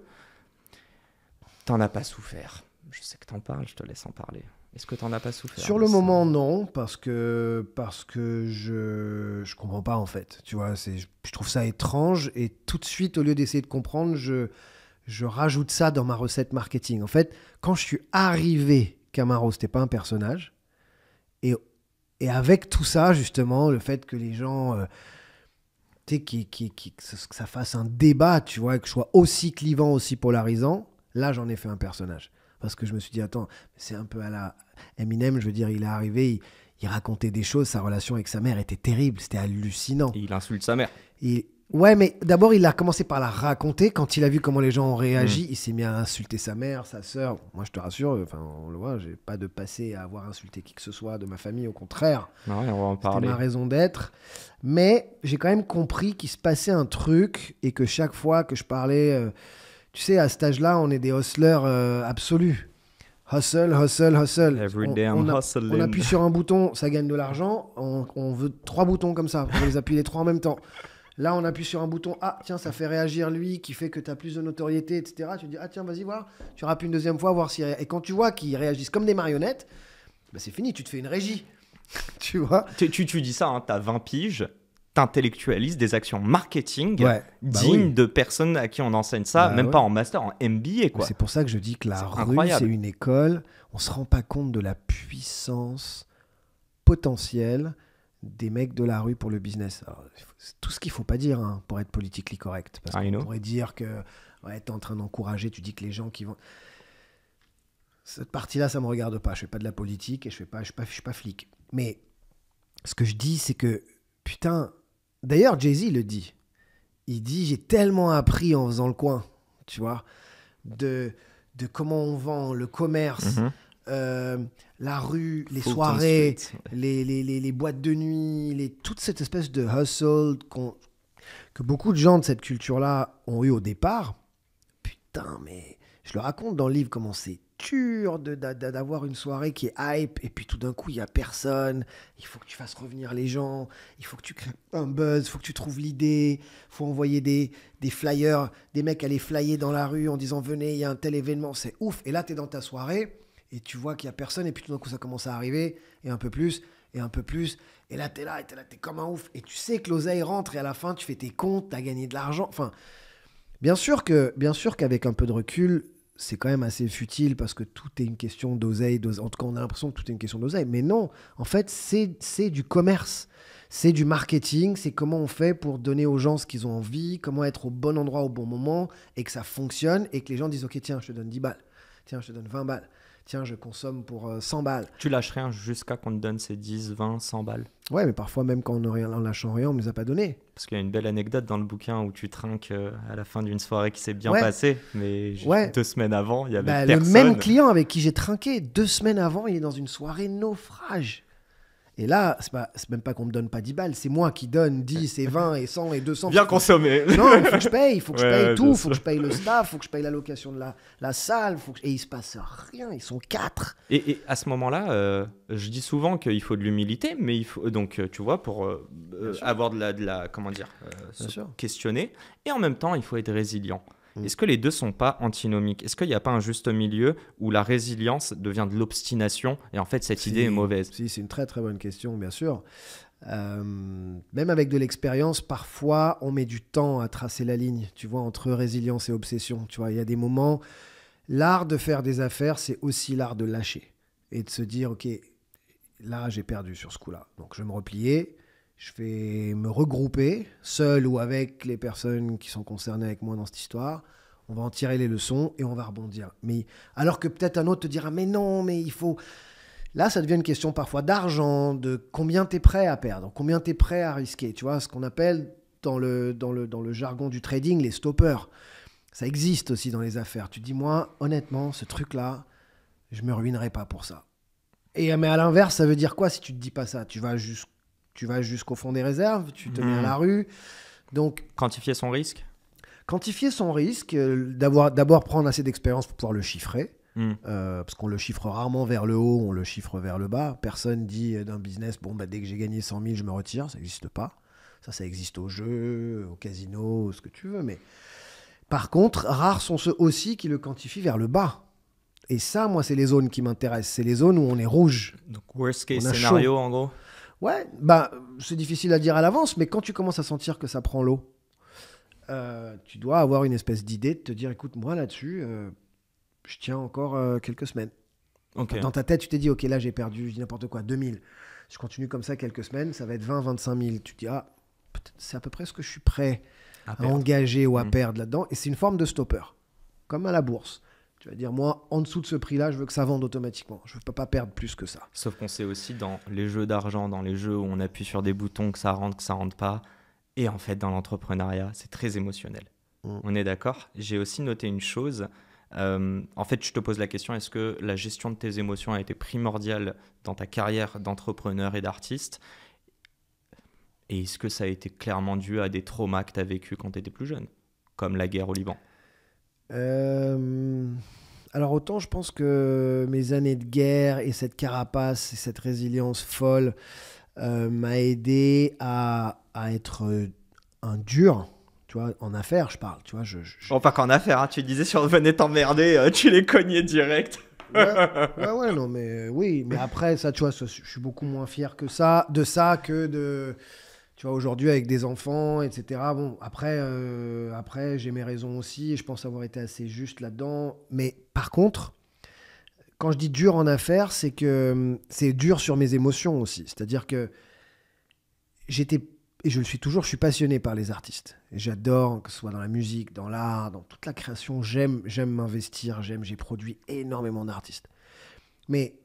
S1: t'en as pas souffert Je sais que t'en parles, je te laisse en parler.
S2: Est-ce que tu n'en as pas souffert Sur le moment, non, parce que, parce que je ne comprends pas, en fait. Tu vois, je, je trouve ça étrange. Et tout de suite, au lieu d'essayer de comprendre, je, je rajoute ça dans ma recette marketing. En fait, quand je suis arrivé, Camaro, c'était pas un personnage. Et, et avec tout ça, justement, le fait que les gens. Euh, qui, qui, qui, que ça fasse un débat, tu vois, que je sois aussi clivant, aussi polarisant, là, j'en ai fait un personnage parce que je me suis dit, attends, c'est un peu à la Eminem, je veux dire, il est arrivé, il, racontait des choses, sa relation avec sa mère était terrible, c'était hallucinant. il insulte sa mère. Ouais, mais d'abord, il a commencé par la raconter. Quand il a vu comment les gens ont réagi, mm. il s'est mis à insulter sa mère, sa sœur. Moi, je te rassure, enfin, on le voit, j'ai pas de passé à avoir insulté qui que ce soit de ma famille, au contraire. Ah ouais, on va en parler. ma raison d'être. Mais j'ai quand même compris qu'il se passait un truc et que chaque fois que je parlais. Euh, tu sais, à cet âge-là, on est des hustlers euh, absolus. Hustle, hustle, hustle. on, appuie sur un bouton, ça gagne de l'argent. On, veut trois boutons comme ça. On les appuie les trois en même temps. Là, on appuie sur un bouton. Ah, tiens, ça fait réagir lui, qui fait que tu as plus de notoriété, etc. Tu dis, ah, tiens, vas-y, voir. Tu rappes une deuxième fois, voir si. Et quand tu vois qu'ils réagissent comme des marionnettes, bah, c'est fini, tu te fais une régie.
S1: tu vois tu, tu, dis ça, tu hein, t'as 20 piges intellectualiste, des actions marketing bah dignes de personnes à qui on enseigne ça, bah même pas en master, en MBA. Quoi. C'est pour
S2: ça que je dis que la rue, c'est une école. On ne se rend pas compte de la puissance potentielle des mecs de la rue pour le business. Alors, tout ce qu'il faut pas dire hein, pour être politiquement correct. Parce ah, qu'on pourrait dire que ouais, tu es en train d'encourager, tu dis que les gens qui vont... Cette partie-là, ça me regarde pas. Je fais pas de la politique et je ne suis pas, pas, pas flic. Mais ce que je dis, c'est que, putain, D'ailleurs, Jay-Z le dit. Il dit J'ai tellement appris en faisant le coin, tu vois, de, de comment on vend, le commerce, mhm. euh, la rue, les soirées, les, les, boîtes de nuit, les, toute cette espèce de hustle que beaucoup de gens de cette culture-là ont eu au départ. Putain, mais je le raconte dans le livre comment c'est de d'avoir une soirée qui est hype et puis tout d'un coup il y a personne. Il faut que tu fasses revenir les gens, il faut que tu crées un buzz, il faut que tu trouves l'idée, il faut envoyer des, des flyers, des mecs aller flyer dans la rue en disant venez, il y a un tel événement, c'est ouf. Et là tu es dans ta soirée et tu vois qu'il n'y a personne et puis tout d'un coup ça commence à arriver et un peu plus et un peu plus. Et là tu es là et es là, comme un ouf. Et tu sais que l'oseille rentre et à la fin tu fais tes comptes, tu as gagné de l'argent. Enfin, bien sûr que bien sûr qu'avec un peu de recul c'est quand même assez futile parce que tout est une question d'oseille. En tout cas, on a l'impression que tout est une question d'oseille. Mais non, en fait, c'est du commerce. C'est du marketing. C'est comment on fait pour donner aux gens ce qu'ils ont envie, comment être au bon endroit au bon moment et que ça fonctionne et que les gens disent Ok, tiens, je te donne 10 balles. Tiens, je te donne 20 balles tiens, je consomme pour 100 euh, balles.
S1: Tu lâches rien jusqu'à qu'on te donne ces 10, 20, 100 balles.
S2: Ouais, mais parfois, même quand on ne rien, en lâchant rien, on ne nous a pas donné.
S1: Parce qu'il y a une belle anecdote dans le bouquin où tu trinques euh, à la fin d'une soirée qui s'est bien passée, mais deux semaines avant, il y avait bah, personne. Le même client
S2: avec qui j'ai trinqué, deux semaines avant, il est dans une soirée naufrage. Et là, c'est, pas, même pas qu'on me donne pas 10 balles, c'est moi qui donne 10 et 20 et 100 et 200. Bien consommé Non, il faut que je paye, il faut que je paye tout, il faut que je paye le staff, il faut que je paye la location de la, la salle. Et il se passe rien, ils sont 4.
S1: Et, à ce moment-là, euh, je dis souvent qu'il faut de l'humilité, mais il faut. Donc, euh, tu vois, pour euh, avoir de la, de la, Comment dire Questionner. Et en même temps, il faut être résilient. Mm. Est-ce que les deux sont pas antinomiques Est-ce qu'il n'y a pas un juste milieu où la résilience devient de l'obstination et en fait cette idée est mauvaise
S2: Si, c'est une très très bonne question, bien sûr. Euh, même avec de l'expérience, parfois on met du temps à tracer la ligne, tu vois, entre résilience et obsession. Tu vois, il y a des moments. L'art de faire des affaires, c'est aussi l'art de lâcher et de se dire, ok, là j'ai perdu sur ce coup-là, donc je vais me replier je vais me regrouper, seul ou avec les personnes qui sont concernées avec moi dans cette histoire. On va en tirer les leçons et on va rebondir. Mais alors que peut-être un autre te dira mais non, mais il faut. Là, ça devient une question parfois d'argent, de combien tu es prêt à perdre, combien tu es prêt à risquer. Tu vois, ce qu'on appelle dans le, dans, le, dans le jargon du trading les stoppers. Ça existe aussi dans les affaires. Tu dis, moi, honnêtement, ce truc-là, je me ruinerai pas pour ça. Et mais à l'inverse, ça veut dire quoi si tu te dis pas ça Tu vas juste tu vas jusqu'au fond des réserves, tu te mets à hmm. la rue. Donc,
S1: quantifier son risque
S2: Quantifier son risque, euh, d'avoir d'abord prendre assez d'expérience pour pouvoir le chiffrer. Hmm. Euh, parce qu'on le chiffre rarement vers le haut, on le chiffre vers le bas. Personne dit euh, d'un business, bon, bah, dès que j'ai gagné 100 000, je me retire. Ça n'existe pas. Ça, ça existe au jeu, au casino, ce que tu veux. Mais par contre, rares sont ceux aussi qui le quantifient vers le bas. Et ça, moi, c'est les zones qui m'intéressent. C'est les zones où on est rouge.
S1: Donc, worst case scenario, en
S2: gros Ouais, bah, c'est difficile à dire à l'avance, mais quand tu commences à sentir que ça prend l'eau, euh, tu dois avoir une espèce d'idée de te dire écoute, moi là-dessus, euh, je tiens encore euh, quelques semaines. Dans ta tête, tu t'es dit ok, là j'ai perdu, je dis n'importe quoi, 2000. Je continue comme ça quelques semaines, ça va être 20, 25 000. Tu te dis ah, c'est à peu près ce que je suis prêt à, engager ou à mm. perdre là-dedans. Et c'est une forme de stopper, comme à la bourse. Tu vas dire, moi, en dessous de ce prix-là, je veux que ça vende automatiquement. Je ne peux pas perdre plus que ça.
S1: Sauf qu'on sait aussi dans les jeux d'argent, dans les jeux où on appuie sur des boutons, que ça rentre, que ça rentre pas. Et en fait, dans l'entrepreneuriat, c'est très émotionnel. Mm. On est d'accord J'ai aussi noté une chose. Euh, en fait, je te pose la question, est-ce que la gestion de tes émotions a été primordiale dans ta carrière d'entrepreneur et d'artiste Et est-ce que ça a été clairement dû à des traumas que tu as vécu quand tu étais plus jeune, comme la guerre au Liban
S2: euh, alors autant je pense que mes années de guerre et cette carapace et cette résilience folle euh, m'a aidé à, être un dur. Tu vois, en affaires, je parle. Tu vois, je,
S1: pas qu'en affaires, hein, tu disais si on venait t'emmerder, euh, tu les cognais direct.
S2: Ouais, ouais, non, mais oui, mais après, ça, tu vois, je suis beaucoup moins fier que ça, de ça que de aujourd'hui avec des enfants, etc. Bon, après, euh, après j'ai mes raisons aussi, je pense avoir été assez juste là-dedans. Mais par contre, quand je dis dur en affaires, c'est que c'est dur sur mes émotions aussi. C'est-à-dire que j'étais, et je le suis toujours, je suis passionné par les artistes. J'adore, que ce soit dans la musique, dans l'art, dans toute la création, j'aime, j'aime m'investir, j'aime, j'ai produit énormément d'artistes. Mais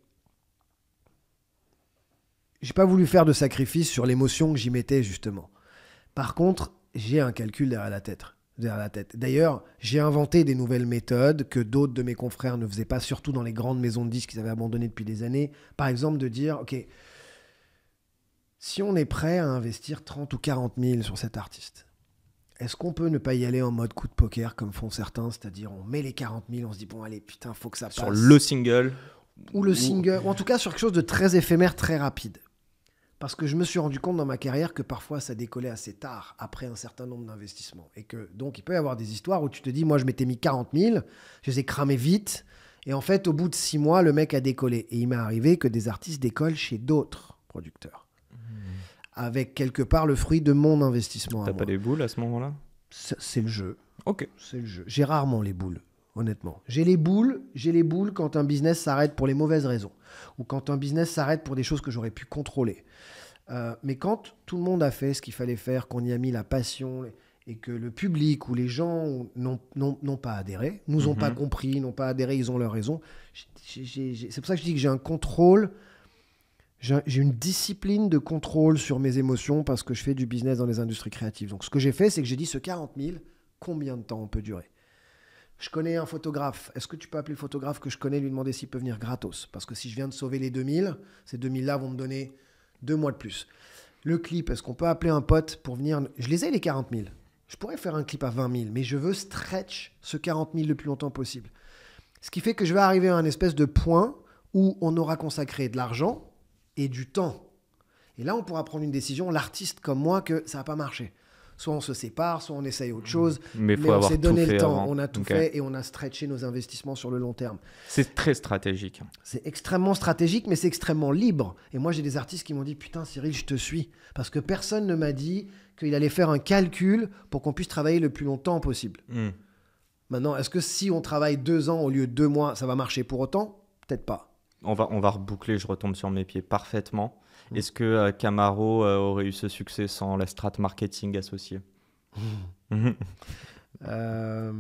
S2: j'ai pas voulu faire de sacrifice sur l'émotion que j'y mettais justement. Par contre, j'ai un calcul derrière la tête. Derrière la tête. D'ailleurs, j'ai inventé des nouvelles méthodes que d'autres de mes confrères ne faisaient pas, surtout dans les grandes maisons de disques qu'ils avaient abandonnées depuis des années. Par exemple, de dire, ok, si on est prêt à investir 30 ou 40 000 sur cet artiste, est-ce qu'on peut ne pas y aller en mode coup de poker comme font certains, c'est-à-dire on met les 40 000, on se dit bon allez putain faut que ça passe. Sur le
S1: single. Ou le single,
S2: ou en tout cas sur quelque chose de très éphémère, très rapide. Parce que je me suis rendu compte dans ma carrière que parfois ça décollait assez tard après un certain nombre d'investissements. Et que donc il peut y avoir des histoires où tu te dis, moi je m'étais mis 40 000, je les ai cramés vite. Et en fait, au bout de six mois, le mec a décollé. Et il m'est arrivé que des artistes décollent chez d'autres producteurs. Mmh. Avec quelque part le fruit de mon investissement. T'as pas les boules à ce moment-là C'est le jeu. Ok. C'est le jeu. J'ai rarement les boules honnêtement. J'ai les boules, j'ai les boules quand un business s'arrête pour les mauvaises raisons, ou quand un business s'arrête pour des choses que j'aurais pu contrôler. Euh, mais quand tout le monde a fait ce qu'il fallait faire, qu'on y a mis la passion et que le public ou les gens n'ont pas adhéré, nous ont pas mhm. compris, n'ont pas adhéré, ils ont leur raison. C'est pour ça que je dis que j'ai un contrôle, j'ai une discipline de contrôle sur mes émotions parce que je fais du business dans les industries créatives. Donc ce que j'ai fait, c'est que j'ai dit ce 40 000, combien de temps on peut durer je connais un photographe, est-ce que tu peux appeler le photographe que je connais, lui demander s'il peut venir gratos Parce que si je viens de sauver les 2000, ces 2000-là vont me donner deux mois de plus. Le clip, est-ce qu'on peut appeler un pote pour venir Je les ai les 40 000. Je pourrais faire un clip à 20 000, mais je veux stretch ce 40 000 le plus longtemps possible. Ce qui fait que je vais arriver à un espèce de point où on aura consacré de l'argent et du temps. Et là, on pourra prendre une décision, l'artiste comme moi, que ça n'a pas marché soit on se sépare, soit on essaye autre chose. Mais, on s'est donné le temps, on a tout fait et on a stretché nos investissements sur le long terme.
S1: C'est très stratégique.
S2: C'est extrêmement stratégique, mais c'est extrêmement libre. Et moi, j'ai des artistes qui m'ont dit Putain, Cyril, je te suis. Parce que personne ne m'a dit qu'il allait faire un calcul pour qu'on puisse travailler le plus longtemps possible. Hmm. Maintenant, est-ce que si on travaille deux ans au lieu de deux mois, ça va marcher pour autant Peut-être pas.
S1: On va, on va reboucler, je retombe sur mes pieds parfaitement. Mm. Est-ce que euh, Camaro euh, aurait eu ce succès sans la strat marketing associée
S2: euh,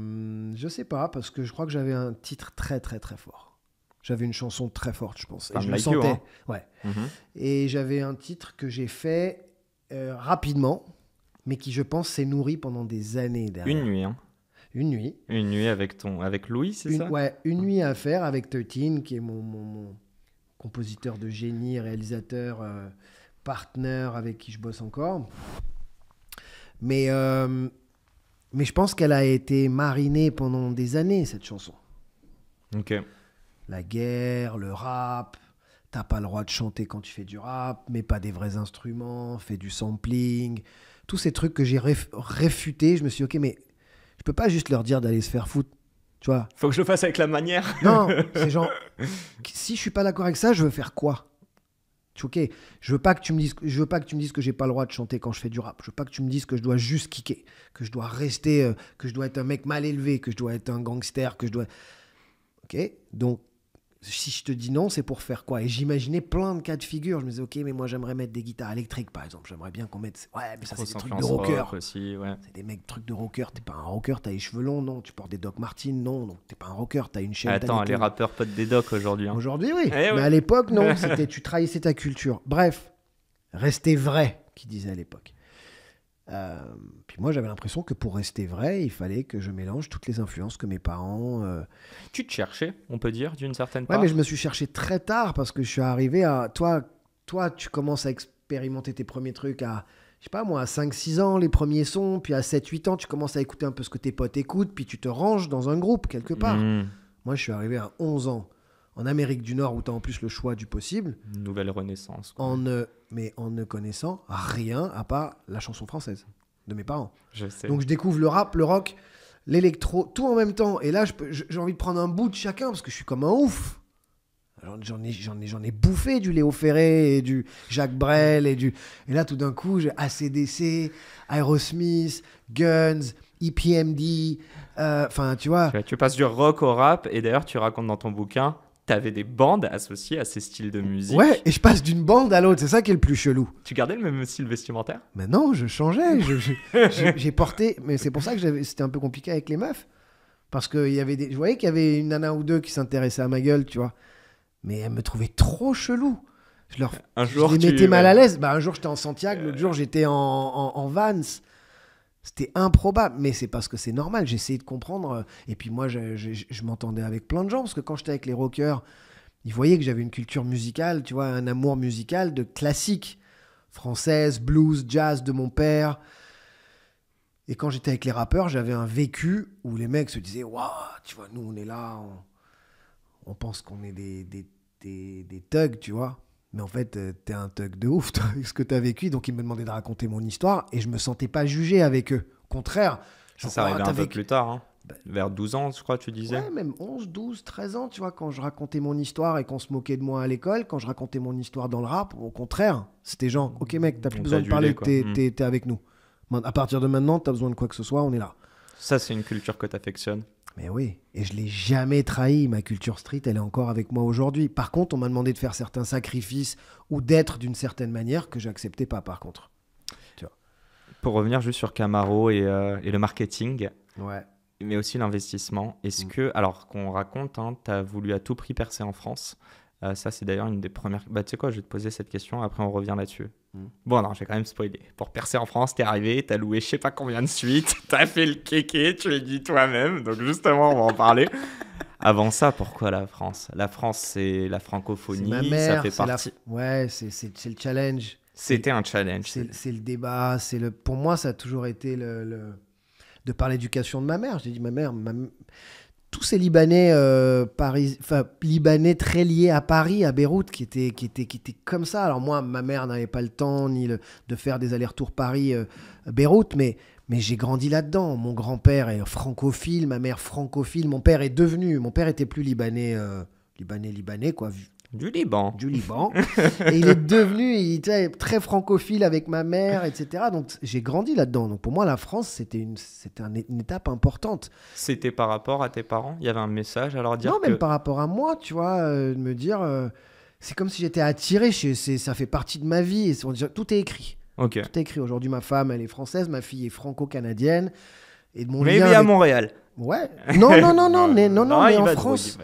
S2: Je sais pas, parce que je crois que j'avais un titre très très très fort. J'avais une chanson très forte, je pense. Et je sentais. Hein. ouais. Mm-hmm. Et j'avais un titre que j'ai fait euh, rapidement, mais qui, je pense, s'est nourri pendant des années derrière. Une nuit. Hein. Une nuit.
S1: Une nuit avec ton, avec Louis, c'est ça Ouais,
S2: une mm. nuit à faire avec 13, qui est mon, mon, mon, compositeur de génie, réalisateur, euh, partenaire avec qui je bosse encore. Mais, euh, mais je pense qu'elle a été marinée pendant des années, cette chanson. Ok. La guerre, le rap, t'as pas le droit de chanter quand tu fais du rap, mais pas des vrais instruments, fais du sampling, tous ces trucs que j'ai réfuté réfutés, je me suis dit, ok, mais je peux pas juste leur dire d'aller se faire foutre.
S1: Faut que je le fasse avec la manière.
S2: Non, c'est genre, si je suis pas d'accord avec ça, je veux faire quoi Ok, je veux pas que tu me dises, je veux pas que tu me dises que j'ai pas le droit de chanter quand je fais du rap. Je veux pas que tu me dises que je dois juste kicker, que je dois rester, euh, que je dois être un mec mal élevé, que je dois être un gangster, que je dois. Ok, donc si je te dis non, c'est pour faire quoi Et j'imaginais plein de cas de figure. Je me disais, ok, mais moi j'aimerais mettre des guitares électriques, par exemple. J'aimerais bien qu'on mette. Ouais, mais ça, c'est des trucs de rocker. C'est des mecs trucs de rocker. T'es pas un rocker, t'as les cheveux longs, non. Tu portes des Doc Martens, non. Donc t'es pas un rocker, t'as une chaîne. Attends, les
S1: rappeurs potent des Doc aujourd'hui. Hein. Aujourd'hui, oui. Eh mais à l'époque, non. C'était
S2: tu trahissais ta culture. Bref, restez vrai, qui disait à l'époque. Euh, puis moi, j'avais l'impression que pour rester vrai, il fallait que je mélange toutes les influences que mes parents. Euh, tu te
S1: cherchais, on peut dire, d'une certaine ouais, mais je me suis
S2: cherché très tard parce que je suis arrivé à. Toi, toi tu commences à expérimenter tes premiers trucs à. Je sais pas moi, à 5-6 ans, les premiers sons, puis à 7-8 ans, tu commences à écouter un peu ce que tes potes écoutent, puis tu te ranges dans un groupe quelque part. Hmm. Moi, je suis arrivé à 11 ans en Amérique du Nord, où tu as en plus le choix du possible. Nouvelle renaissance. mais en ne connaissant rien à part la chanson française de mes parents. Je sais. Donc je découvre le rap, le rock, l'électro, tout en même temps. Et là, j'ai envie de prendre un bout de chacun parce que je suis comme un ouf. J'en ai, ai bouffé du Léo Ferré et du Jacques Brel et du. Et là, tout d'un coup, j'ai ACDC, Aerosmith, Guns, EPMD. Euh, enfin, tu vois.
S1: Tu passes du rock au rap et d'ailleurs, tu racontes dans ton bouquin t'avais des bandes associées à ces styles de musique. Ouais, et je
S2: passe d'une bande à l'autre, c'est ça qui est le plus chelou. Tu gardais le même style vestimentaire Mais non, je changeais, j'ai porté, mais c'est pour ça que c'était un peu compliqué avec les meufs, parce que y avait des, je voyais qu'il y avait une nana ou deux qui s'intéressaient à ma gueule, tu vois, mais elles me trouvaient trop chelou. Je leur un jour, les mettais mal à l'aise. Bah, un jour j'étais en Santiago, euh. l'autre jour j'étais en, en, en Vans. C'était improbable, mais c'est parce que c'est normal. J'essayais de comprendre. Euh, et puis moi, je, m'entendais avec plein de gens, parce que quand j'étais avec les rockers, ils voyaient que j'avais une culture musicale, tu vois, un amour musical de classique, française, blues, jazz de mon père. Et quand j'étais avec les rappeurs, j'avais un vécu où les mecs se disaient Waouh, tu vois, nous, on est là, on, pense qu'on est des, des, des thugs, tu vois mais en fait, euh, t'es un thug de ouf, toi, ce que t'as vécu. Donc, ils me demandaient de raconter mon histoire et je me sentais pas jugé avec eux. Au contraire.
S1: ça, arrivait un peu plus tard, hein. bah, vers 12 ans, je crois, tu disais. Ouais,
S2: même 11, 12, 13 ans, tu vois, quand je racontais mon histoire et qu'on se moquait de moi à l'école, quand je racontais mon histoire dans le rap, au contraire, c'était genre, ok mm. mec, t'as plus besoin de parler, mm. t'es avec nous. À partir de maintenant, t'as besoin de quoi que ce soit, on est là.
S1: Ça, c'est une culture que t'affectionnes
S2: mais oui, et je l'ai jamais trahi. Ma culture street, elle est encore avec moi aujourd'hui. Par contre, on m'a demandé de faire certains sacrifices ou d'être d'une certaine manière que j'acceptais pas. Par contre,
S1: Pour revenir juste sur Camaro euh, et, le marketing, ouais. mais aussi l'investissement. Est-ce mm. que, alors qu'on raconte, hein, tu as voulu à tout prix percer en France. Euh, ça, c'est d'ailleurs une des premières. Bah, tu sais quoi, je vais te poser cette question, après on revient là-dessus. Hmm. Bon, non, j'ai quand même spoilé. Pour percer en France, t'es arrivé, t'as loué je sais pas combien de suites, t'as fait le kéké, tu l'as dit toi-même, donc justement, on va en parler. Avant ça, pourquoi la France La France, c'est la francophonie, ma mère, ça fait partie.
S2: Ouais, c'est le challenge.
S1: C'était un challenge.
S2: C'est le débat, c'est le. Pour moi, ça a toujours été le... de par l'éducation de ma mère. J'ai dit, ma mère, ma tous ces Libanais, euh, Libanais très liés à Paris, à Beyrouth, qui étaient, qui étaient, qui comme ça. Alors moi, ma mère n'avait pas le temps ni le, de faire des allers-retours Paris-Beyrouth, euh, mais, mais j'ai grandi là-dedans. Mon grand-père est francophile, ma mère francophile, mon père est devenu, mon père était plus Libanais, euh, Libanais, Libanais, quoi,
S1: du Liban. Du Liban. et il est
S2: devenu il était très francophile avec ma mère, etc. Donc j'ai grandi là-dedans. Donc pour moi, la France, c'était une, c'était une étape importante.
S1: C'était par rapport à tes parents Il y avait un message à leur dire Non, même par
S2: rapport à moi, tu vois, euh, de me dire. Euh, c'est comme si j'étais attiré, ça fait partie de ma vie. Et on dit, tout est écrit. OK. Tout est écrit. Aujourd'hui, ma femme, elle est française, ma fille est franco-canadienne. Et mon Mais il est à Montréal. Ouais. Non, non, non, non, mais, non, non, en France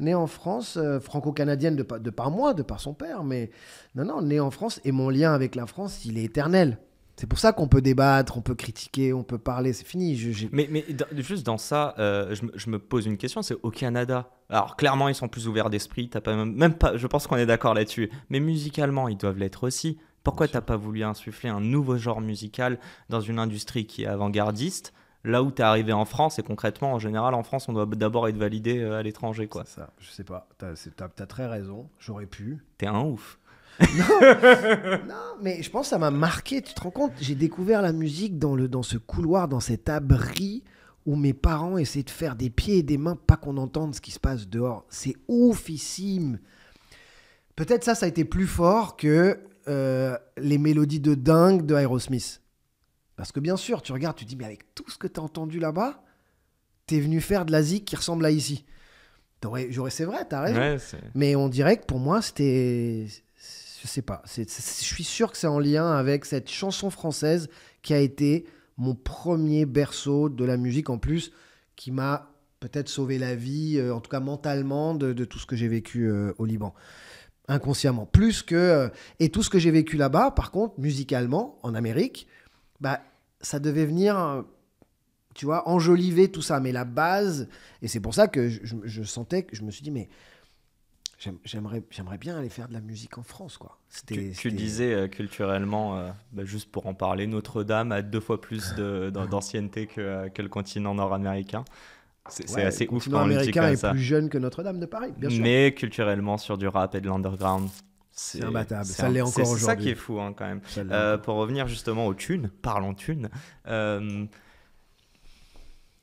S2: née en France, euh, franco-canadienne de, par moi, de par son père, mais non, non, née en France, et mon lien avec la France, il est éternel. C'est pour ça qu'on peut débattre, on peut critiquer, on peut parler, c'est fini. juger.
S1: mais, juste dans ça, euh, je, me pose une question, c'est au Canada. Alors clairement, ils sont plus ouverts d'esprit, même pas, je pense qu'on est d'accord là-dessus, mais musicalement, ils doivent l'être aussi. Pourquoi t'as pas voulu insuffler un nouveau genre musical dans une industrie qui est avant-gardiste là où tu es arrivé en France, et concrètement, en général, en France, on doit d'abord être validé euh, à l'étranger. quoi.
S2: ça, je sais pas. Tu as, très raison, j'aurais pu. T'es un ouf. non, mais je pense que ça m'a marqué. Tu te rends compte J'ai découvert la musique dans, le, dans ce couloir, dans cet abri où mes parents essaient de faire des pieds et des mains, pas qu'on entende ce qui se passe dehors. C'est oufissime. Peut-être ça, ça a été plus fort que euh, les mélodies de dingue de Aerosmith. Parce que bien sûr, tu regardes, tu dis, mais avec tout ce que tu as entendu là-bas, t'es venu faire de l'Asie qui ressemble à ici. J'aurais, c'est vrai, t'as raison. mais on dirait que pour moi, c'était. Je sais pas. je suis sûr que c'est en lien avec cette chanson française qui a été mon premier berceau de la musique en plus, qui m'a peut-être sauvé la vie, euh, en tout cas mentalement, de, tout ce que j'ai vécu euh, au Liban. Inconsciemment. Plus que. Euh, et tout ce que j'ai vécu là-bas, par contre, musicalement, en Amérique, bah, ça devait venir, tu vois, enjoliver tout ça. Mais la base, et c'est pour ça que je, sentais, que je me suis dit, mais j'aimerais bien aller faire de la musique en France quoi tu, tu disais
S1: euh, culturellement euh, bah, juste pour en parler Notre-Dame a deux fois plus d'ancienneté euh, que, le continent nord-américain c'est assez ouf quand on dit comme est plus
S2: jeune que Notre-Dame de Paris bien sûr. mais
S1: culturellement sur du rap et de l'underground c'est imbattable. Ça l'est encore aujourd'hui. C'est ça qui est fou hein, quand même. Euh, pour revenir justement aux thunes, parlons thunes. Euh,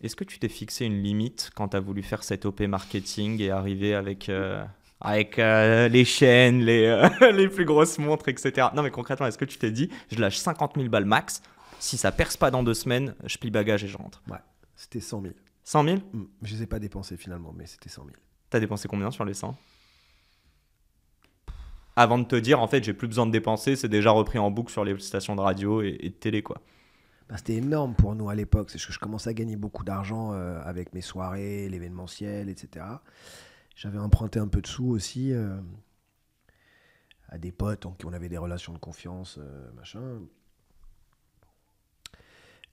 S1: est-ce que tu t'es fixé une limite quand tu as voulu faire cette OP marketing et arriver avec, euh, avec les chaînes, les, les plus grosses montres, etc. Non, mais concrètement, est-ce que tu t'es dit, je lâche 50 000 balles max, si ça perce pas dans deux semaines, je plie bagage et je rentre Ouais,
S2: c'était 100 000. 100 000 Je ne les ai pas dépensés finalement, mais c'était 100 000. as
S1: dépensé combien sur les 100 avant de te dire en fait j'ai plus besoin de dépenser, c'est déjà repris en boucle sur les stations de radio et, de télé quoi.
S2: Bah, c'était énorme pour nous à l'époque, c'est que je commençais à gagner beaucoup d'argent euh, avec mes soirées, l'événementiel, etc. J'avais emprunté un peu de sous aussi euh, à des potes en qui on avait des relations de confiance, euh, machin.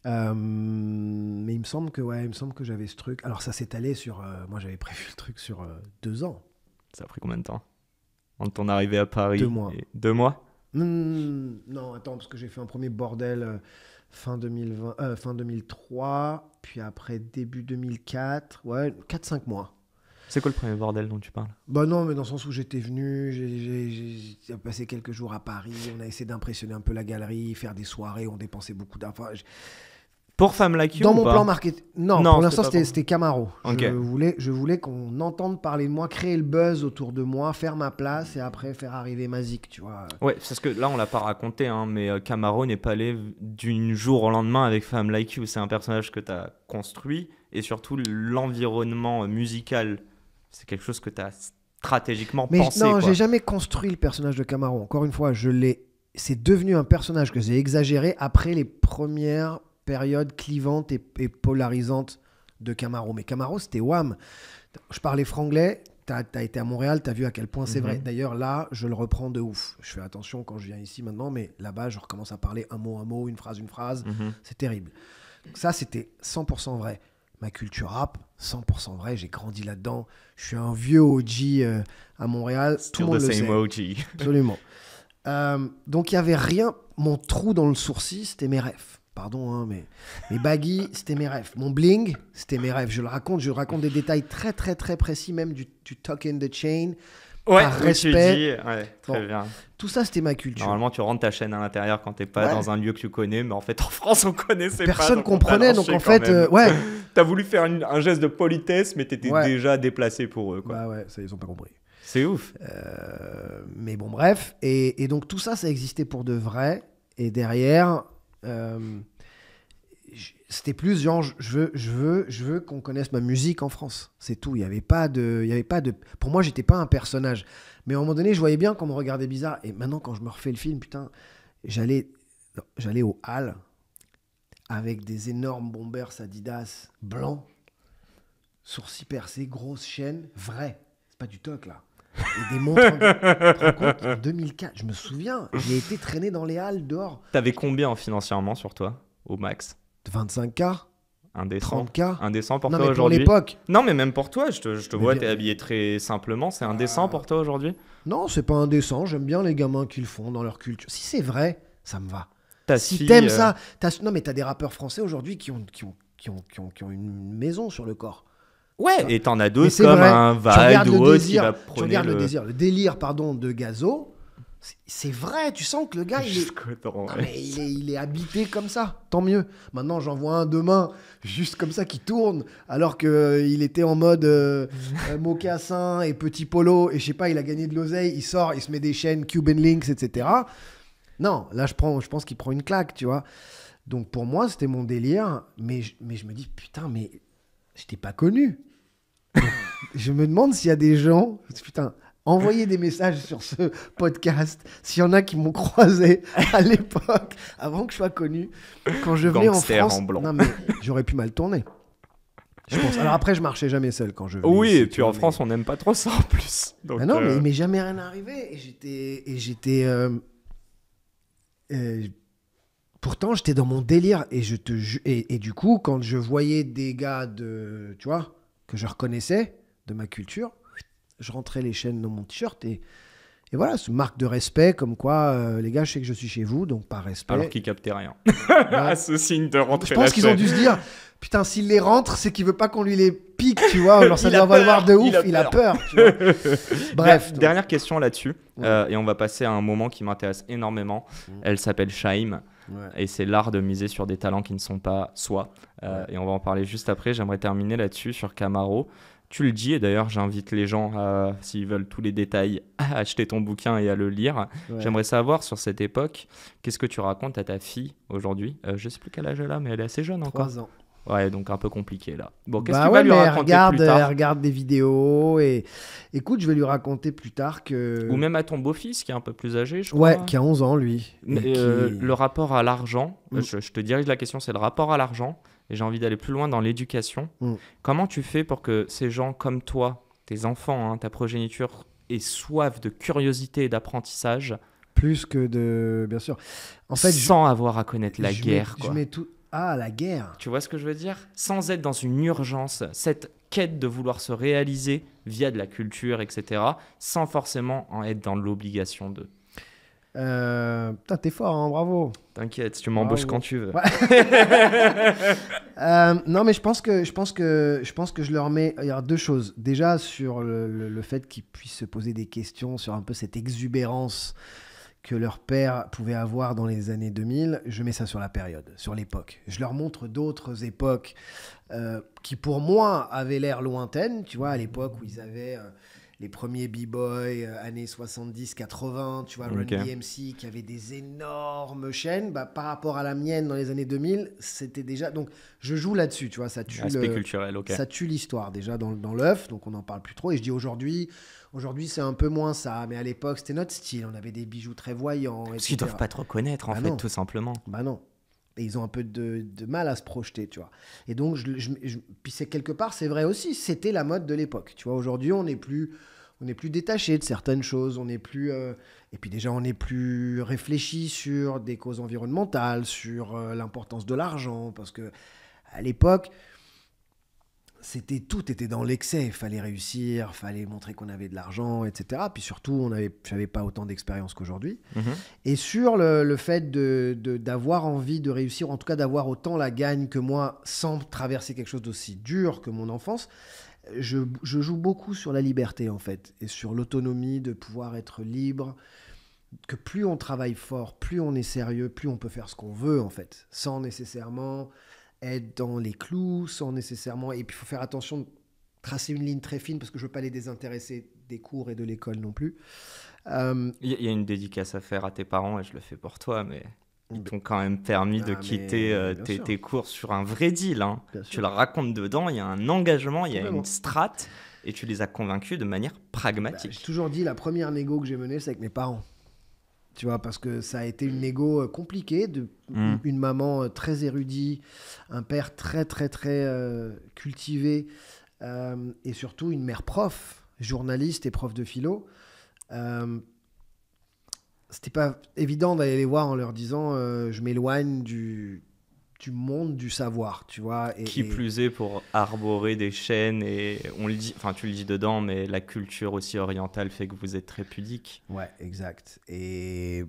S2: mais il me semble que ouais, il me semble que j'avais ce truc. Alors ça s'est allé sur, moi j'avais prévu le truc sur deux ans. Ça a pris combien de temps
S1: entre ton arrivée à Paris Deux mois. Deux mois
S2: Non, attends, parce que j'ai fait un premier bordel euh, fin, 2003, euh, puis après début 2004, ouais, 4-5 mois.
S1: C'est quoi le premier bordel dont tu parles
S2: Bah non, mais dans le sens où j'étais venu, j'ai passé quelques jours à Paris, on a essayé d'impressionner un peu la galerie, faire des soirées, on dépensait beaucoup d'argent. Pour Femme Like You Dans mon plan marketing. Non, non, pour l'instant, c'était Camaro. Je voulais, je voulais qu'on entende parler de moi, créer le buzz autour de moi, faire ma place et après faire arriver Mazik, tu vois.
S1: Ouais, parce que là, on l'a pas raconté, hein, mais euh, Camaro n'est pas allé d'une jour au lendemain avec Femme Like You. C'est un personnage que tu as construit et surtout l'environnement musical. C'est quelque chose que tu as stratégiquement mais pensé. Non, j'ai
S2: jamais construit le personnage de Camaro. Encore une fois, je l'ai. C'est devenu un personnage que j'ai exagéré après les premières période clivante et, polarisante de Camaro. Mais Camaro, c'était wham. Je parlais franglais, t'as as été à Montréal, t'as vu à quel point c'est vrai. Mhm. D'ailleurs, là, je le reprends de ouf. Je fais attention quand je viens ici maintenant, mais là-bas, je recommence à parler un mot, un mot, une phrase, une phrase. Mhm. C'est terrible. Ça, c'était 100% vrai. Ma culture rap, 100% vrai. J'ai grandi là-dedans. Je suis un vieux OG euh, à Montréal. Tout le monde le sait. OG. Absolument. Euh, donc, il n'y avait rien. Mon trou dans le sourcil, c'était mes rêves pardon, hein, mais, Baggy, c'était mes rêves. Mon bling, c'était mes rêves. Je le raconte, je raconte des détails très, très, très précis, même du, du in the chain. Ouais, par respect. Dis, très bien. Tout ça, c'était ma culture. Normalement,
S1: tu rentres ta chaîne à l'intérieur quand t'es pas dans un lieu que tu connais, mais en fait, en France, on connaissait Personne pas. Personne comprenait, donc en fait, euh, ouais.
S2: T'as voulu faire un geste de politesse, mais t'étais étais déjà déplacé pour eux. Quoi. Bah ouais, ça, ils ont pas compris. C'est ouf. Euh, mais bon, bref. Et, et, donc, tout ça, ça existait pour de vrai. Et derrière, euh, c'était plus genre je veux je veux je veux qu'on connaisse ma musique en France c'est tout il y avait pas de il y avait pas de pour moi j'étais pas un personnage mais à un moment donné je voyais bien qu'on me regardait bizarre et maintenant quand je me refais le film putain j'allais j'allais au hall avec des énormes bombers Adidas blancs sourcils percés grosses chaînes vraies c'est pas du toc là et des en 2004, je me souviens, j'ai été traîné dans les halles dehors.
S1: T'avais combien financièrement sur toi, au max 25K Indécent. 30K Indécent pour non, toi aujourd'hui. l'époque. Non, mais même pour toi, je te, vois, t'es habillé très simplement. C'est indécent ah. pour toi aujourd'hui
S2: Non, c'est pas indécent. J'aime bien les gamins qu'ils font dans leur culture. Si c'est vrai, ça me va. Ta si t'aimes euh, ça, non mais t'as des rappeurs français aujourd'hui qui, ont, qui ont une maison sur le corps. Ouais, et t'en as deux comme un ou autre va Tu le... désir, le délire, pardon, de Gazo. C'est vrai, tu sens que le gars,
S1: il
S2: est... habité comme ça, tant mieux. Maintenant, j'en vois un demain, juste comme ça, qui tourne, alors qu'il euh, était en mode euh, euh, mocassin et petit polo, et je sais pas, il a gagné de l'oseille, il sort, il se met des chaînes Cuban Links, etc. Non, là, je, prends, je pense qu'il prend une claque, tu vois. Donc pour moi, c'était mon délire, mais je, mais je me dis, putain, mais je t'ai pas connu. je me demande s'il y a des gens. Putain, envoyez des messages sur ce podcast. S'il y en a qui m'ont croisé à l'époque, avant que je sois connu, quand je venais en France. Non, mais j'aurais pu mal tourner. Je pense. Alors après, je marchais jamais seul quand je. Venais, oui, et en France, on n'aime pas trop ça en plus. Ah non, mais euh, il m'est jamais rien arrivé. Et j'étais. j'étais euh, euh, pourtant, j'étais dans mon délire. Et, je te et du coup, quand je voyais des gars de. Tu vois que je reconnaissais de ma culture. Je rentrais les chaînes dans mon t-shirt et, et voilà, ce marque de respect, comme quoi, euh, les gars, je sais que je suis chez vous, donc par respect. Alors qu'ils captaient rien. à ce signe de rentrer. Je pense qu'ils ont dû se dire, putain, s'il les rentre, c'est qu'il veut pas qu'on lui les pique, tu vois. Alors ça doit valoir de ouf, il a peur. Bref.
S1: Dernière question là-dessus, euh, et on va passer à un moment qui m'intéresse énormément. Mm. Elle s'appelle Shaim. Et c'est l'art de miser sur des talents qui ne sont pas soi. Euh, et on va en parler juste après. J'aimerais terminer là-dessus sur Camaro. Tu le dis, et d'ailleurs j'invite les gens, euh, s'ils veulent tous les détails, à acheter ton bouquin et à le lire. J'aimerais savoir sur cette époque, qu'est-ce que tu racontes à ta fille aujourd'hui euh, Je ne sais plus quel âge elle a, mais elle est assez jeune encore. ans. Ouais, donc un peu compliqué là. Bon, qu'est-ce bah qu'il va lui raconter plus tard Elle euh,
S2: regarde des vidéos et écoute, je vais lui raconter plus tard que. Ou
S1: même à ton beau-fils qui est un peu plus âgé, je crois. Ouais,
S2: qui a 11 ans lui. Euh,
S1: le rapport à l'argent, mm. je, te dirige la question, c'est le rapport à l'argent. Et j'ai envie d'aller plus loin dans l'éducation. Mm. Comment tu fais pour que ces gens comme toi, tes enfants, hein, ta progéniture, aient soif de curiosité et d'apprentissage
S2: plus que de. Bien sûr. En fait, Sans avoir à connaître la guerre. quoi. Je mets tout ah, la guerre Tu vois ce que je
S1: veux dire Sans être dans une urgence, cette quête de vouloir se réaliser via de la culture, etc., sans forcément en être dans l'obligation de.
S2: Euh, putain, t'es fort, hein, bravo. T'inquiète, tu m'embauches quand tu veux. Euh, non, mais je pense que je pense que je pense que je leur mets. Il y a deux choses. Déjà sur le, le fait qu'ils puissent se poser des questions sur un peu cette exubérance que leur père pouvait avoir dans les années 2000, je mets ça sur la période, sur l'époque. Je leur montre d'autres époques euh, qui pour moi avaient l'air lointaines, tu vois, à l'époque où ils avaient... Euh, les premiers b boys euh, années 70-80, tu vois, le Run DMC qui avait des énormes chaînes, bah, par rapport à la mienne dans les années 2000, c'était déjà. Donc je joue là-dessus, tu vois, ça tue. Ça tue l'histoire déjà dans, dans l'œuf, donc on n'en parle plus trop. Et je dis aujourd'hui, Aujourd'hui, c'est un peu moins ça, mais à l'époque, c'était notre style. On avait des bijoux très voyants. Parce qu'ils doivent pas trop connaître, en bah fait, tout simplement. Bah non. Et ils ont un peu de, mal à se projeter, tu vois. Et donc, je, puis c'est quelque part, c'est vrai aussi, c'était la mode de l'époque. Tu vois, aujourd'hui, on n'est plus on n'est plus détaché de certaines choses, on n'est plus euh, et puis déjà on n'est plus réfléchi sur des causes environnementales, sur euh, l'importance de l'argent parce que à l'époque c'était tout était dans l'excès. il Fallait réussir, il fallait montrer qu'on avait de l'argent, etc. Puis surtout, on n'avais pas autant d'expérience qu'aujourd'hui. Mhm. Et sur le, fait d'avoir envie de réussir, en tout cas d'avoir autant la gagne que moi, sans traverser quelque chose d'aussi dur que mon enfance. je, joue beaucoup sur la liberté en fait et sur l'autonomie de pouvoir être libre que plus on travaille fort plus on est sérieux plus on peut faire ce qu'on veut en fait sans nécessairement être dans les clous sans nécessairement. Et puis il faut faire attention de tracer une ligne très fine parce que je ne veux pas les désintéresser des cours et de l'école non plus. Euh, il
S1: y, a une dédicace à faire à tes parents et je le fais pour toi, mais ils bah. t'ont quand même permis de ah, quitter euh, tes, cours sur un vrai deal. Hein. Tu leur racontes dedans, il y a un engagement, il y a une strate, et tu les as convaincus de manière pragmatique. Bah,
S2: j'ai toujours dit, la première négo que j'ai menée, c'est avec mes parents tu vois, parce que ça a été une égo euh, compliquée, de, mm. une maman euh, très érudite, un père très très très euh, cultivé, et surtout une mère prof, journaliste et prof de philo. c'était pas évident d'aller les voir en leur disant je m'éloigne du, du monde du savoir, tu vois. qui plus
S1: est pour arborer des chaînes et on le dit, enfin tu le dis dedans, mais la culture aussi orientale fait que vous êtes très pudique.
S2: Ouais, exact. Et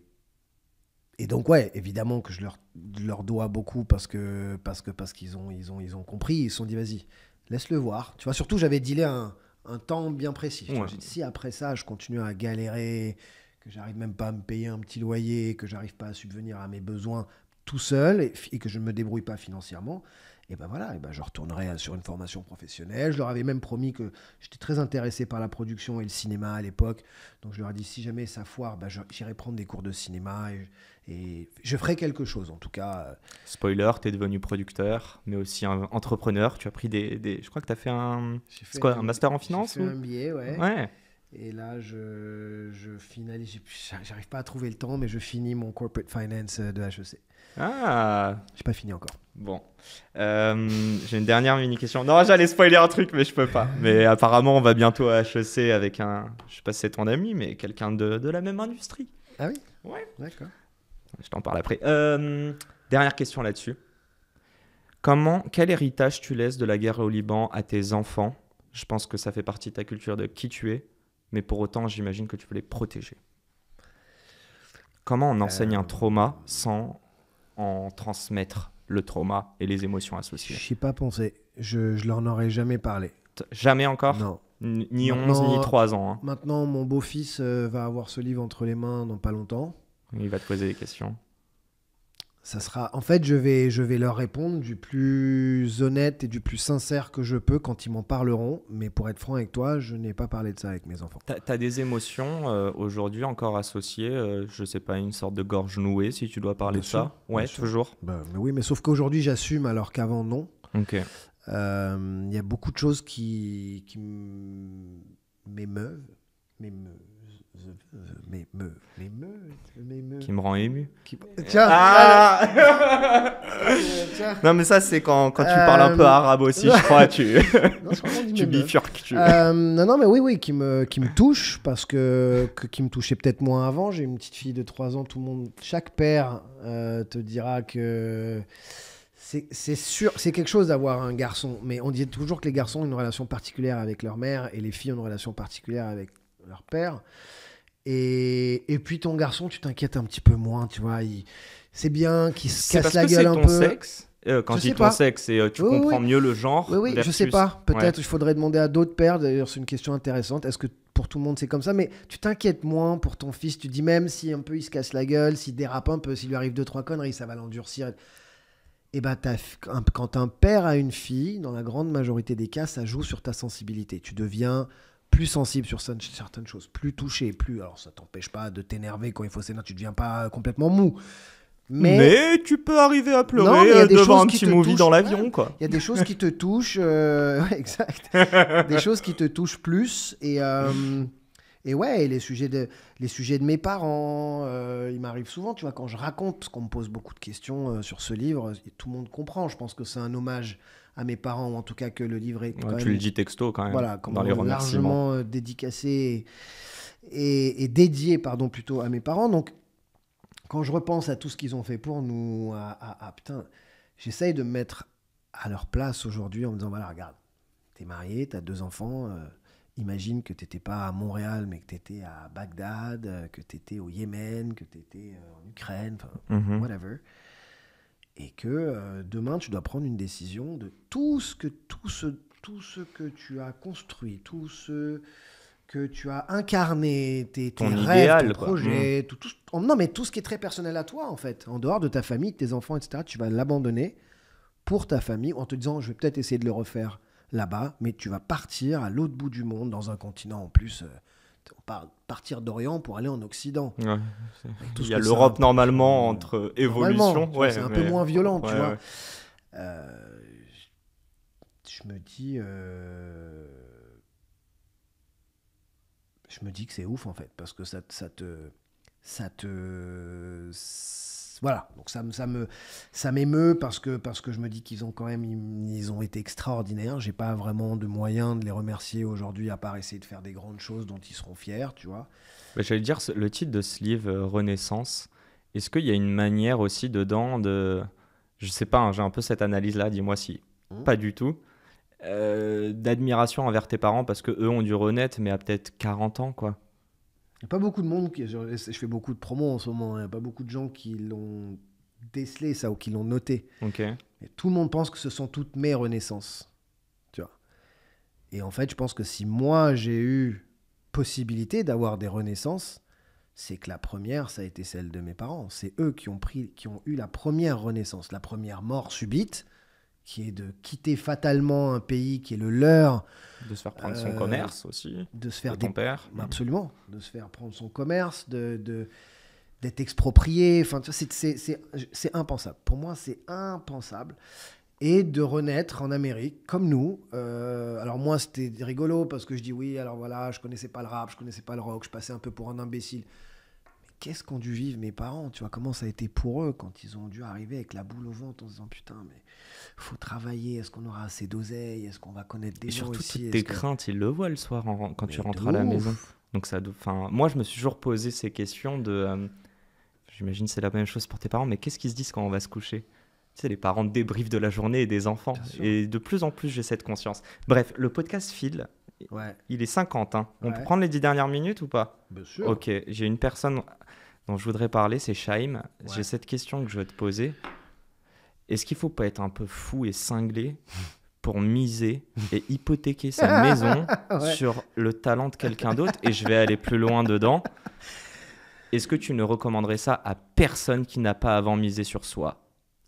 S2: et donc ouais, évidemment que je leur, leur dois beaucoup parce que parce que parce qu'ils ont ils ont ils ont compris, ils se sont dit vas-y, laisse le voir. Tu vois, surtout j'avais dealé un un temps bien précis. si après ça je continue à galérer, que j'arrive même pas à me payer un petit loyer, que j'arrive pas à subvenir à mes besoins tout seul et, que je ne me débrouille pas financièrement, et ben voilà, et ben je retournerai sur une formation professionnelle. Je leur avais même promis que j'étais très intéressé par la production et le cinéma à l'époque. Donc je leur ai dit, si jamais ça foire, ben j'irai prendre des cours de cinéma et, je ferai quelque chose en tout cas. Euh.
S1: Spoiler, tu es devenu producteur, mais aussi un entrepreneur. Tu as pris des... je crois que tu as fait un... quoi, un, master en finance ou... un
S2: billet, ouais. Et là, je, je finalise, j'arrive pas à trouver le temps, mais je finis mon corporate finance euh, de HEC.
S1: Ah J'ai pas fini encore. Bon. Euh, j'ai une dernière mini-question. Non, j'allais spoiler un truc, mais je peux pas. Mais apparemment, on va bientôt à HEC avec un, je sais pas si c'est ton ami, mais quelqu'un de, de, la même industrie.
S2: Ah oui Ouais. D'accord.
S1: Je t'en parle après. Euh, dernière question là-dessus. Comment, quel héritage tu laisses de la guerre au Liban à tes enfants Je pense que ça fait partie de ta culture de qui tu es, mais pour autant, j'imagine que tu veux les protéger. Comment on enseigne un euh. trauma sans en transmettre le trauma et les émotions associées Je
S2: n'y ai pas pensé. Je, je leur aurais jamais parlé. jamais encore Non. ni 11, ni 3 ans. Hein. Maintenant, mon beau-fils euh, va avoir ce livre entre les mains dans pas longtemps.
S1: Il va te poser des questions.
S2: Ça sera, en fait, je vais, je vais leur répondre du plus honnête et du plus sincère que je peux quand ils m'en parleront. Mais pour être franc avec toi, je n'ai pas parlé de ça avec mes enfants.
S1: Tu as, des émotions euh, aujourd'hui encore associées, Je euh, je sais pas, une sorte de gorge nouée si tu dois parler de ça Ouais, toujours.
S2: Bah, oui, mais sauf qu'aujourd'hui j'assume alors qu'avant non. Ok. Euh, il y a beaucoup de choses qui, qui m'émeuvent, m'émeuvent qui me rend ému. Ah Tiens, ah Non, mais ça, c'est quand, quand tu parles un peu euh, arabe aussi, je crois. Tu, non, tu hein. bifurques. Euh, non, non, mais oui, oui, qui me, qui me touche parce que, que qui me touchait peut-être moins avant. J'ai une petite fille de 3 ans, tout le monde, chaque père euh, te dira que. C'est sûr, c'est quelque chose d'avoir un garçon, mais on dit toujours que les garçons ont une relation particulière avec leur mère et les filles ont une relation particulière avec leur père. Et, puis ton garçon, tu t'inquiètes un petit peu moins, tu vois. C'est bien qu'il se casse la gueule un peu. Sexe
S1: euh, quand je, dis ton pas. sexe, et, euh, tu comprends mieux le genre. Oui, oui, je sais pas. Peut-être il
S2: faudrait demander à d'autres pères. D'ailleurs, c'est une question intéressante. Est-ce que pour tout le monde c'est comme ça Mais tu t'inquiètes moins pour ton fils. Tu dis même si un peu il se casse la gueule, s'il dérape un peu, s'il lui arrive deux trois conneries, ça va l'endurcir. Et eh bien, quand un père a une fille, dans la grande majorité des cas, ça joue sur ta sensibilité. Tu deviens plus sensible sur certaines choses, plus touché, plus. Alors, ça t'empêche pas de t'énerver quand il faut s'énerver, tu deviens pas complètement mou. Mais...
S1: tu peux arriver à pleurer euh, devant un petit movie dans l'avion, quoi.
S2: Il y a des choses qui te touchent, euh, exact. des choses qui te touchent plus et euh, et ouais, les sujets de les sujets de mes parents, il m'arrive souvent, tu vois, quand je raconte, parce qu'on me pose beaucoup de questions sur ce livre, et tout le monde comprend. Je pense que c'est un hommage à mes parents, ou en tout cas que le livre est. tu le dis texto quand même. Voilà, dans les euh, remerciements. largement euh, dédicacé et, dédié pardon, plutôt à mes parents. Donc, quand je repense à tout ce qu'ils ont fait pour nous, à, putain, j'essaye de me mettre à leur place aujourd'hui en me disant voilà, regarde, t'es marié, t'as deux enfants. Euh, imagine que t'étais pas à Montréal, mais que t'étais à Bagdad, que que t'étais au Yémen, que t'étais étais en Ukraine, mhm. whatever et que euh, demain tu dois prendre une décision de tout ce que tout ce tout ce que tu as construit, tout ce que tu as incarné, tes, rêves, tes projets, mmh. tout, mais tout ce qui est très personnel à toi en fait, en dehors de ta famille, tes enfants, etc. Tu vas l'abandonner pour ta famille en te disant je vais peut-être essayer de le refaire là-bas, mais tu vas partir à l'autre bout du monde dans un continent en plus. Euh, partir d'Orient pour aller en Occident. il y a l'Europe
S1: normalement euh,
S2: entre évolution, ouais, c'est un peu moins violent, tu vois. Euh, je me dis, euh, je me dis que c'est ouf en fait parce que ça, ça te, ça te voilà, donc ça, ça me ça m'émeut parce que parce que je me dis qu'ils ont quand même ils ont été extraordinaires. J'ai pas vraiment de moyens de les remercier aujourd'hui à part essayer de faire des grandes choses dont ils seront fiers, tu vois.
S1: Bah, J'allais dire le titre de ce livre euh, Renaissance. Est-ce qu'il y a une manière aussi dedans de je sais pas, hein, j'ai un peu cette analyse là. Dis-moi si hmm. pas du tout. Euh, d'admiration envers tes parents parce que eux ont dû renaître mais à peut-être 40 ans quoi.
S2: Il n'y a pas beaucoup de monde, qui, je, fais beaucoup de promos en ce moment, hein. il n'y a pas beaucoup de gens qui l'ont décelé ça ou qui l'ont noté. tout le monde pense que ce sont toutes mes renaissances. Tu vois. Et en fait, je pense que si moi j'ai eu possibilité d'avoir des renaissances, c'est que la première, ça a été celle de mes parents. C'est eux qui ont, pris, qui ont eu la première renaissance, la première mort subite qui est de quitter fatalement un pays qui est le leur. De se faire prendre son euh, commerce aussi. De se faire. De père. Bah, absolument. De se faire prendre son commerce, de, de d'être exproprié. Enfin, c'est impensable. Pour moi, c'est impensable. Et de renaître en Amérique, comme nous. Euh, alors, moi, c'était rigolo parce que je dis oui, alors voilà, je connaissais pas le rap, je connaissais pas le rock, je passais un peu pour un imbécile qu'est-ce qu'ont dû vivre mes parents, tu vois, comment ça a été pour eux quand ils ont dû arriver avec la boule au ventre en se disant putain, mais faut travailler, est-ce qu'on aura assez d'oseille, est-ce qu'on va connaître des surtout toutes tes craintes,
S1: ils le voient le soir quand tu rentres à la maison. Donc ça, enfin, moi je me suis toujours posé ces questions de, euh, j'imagine c'est la même chose pour tes parents, mais qu'est-ce qu'ils se disent quand on va se coucher tu sais, les parents débriefent de la journée et des enfants. Et de plus en plus, j'ai cette conscience. Bref, le podcast file. Il est 50. Hein. On peut prendre les 10 dernières minutes ou pas Bien sûr. Ok, j'ai une personne dont je voudrais parler, c'est Shaim. J'ai cette question que je veux te poser. Est-ce qu'il faut pas être un peu fou et cinglé pour miser et hypothéquer sa maison sur le talent de quelqu'un d'autre Et je vais aller plus loin dedans. Est-ce que tu ne recommanderais ça à personne qui n'a pas avant misé sur soi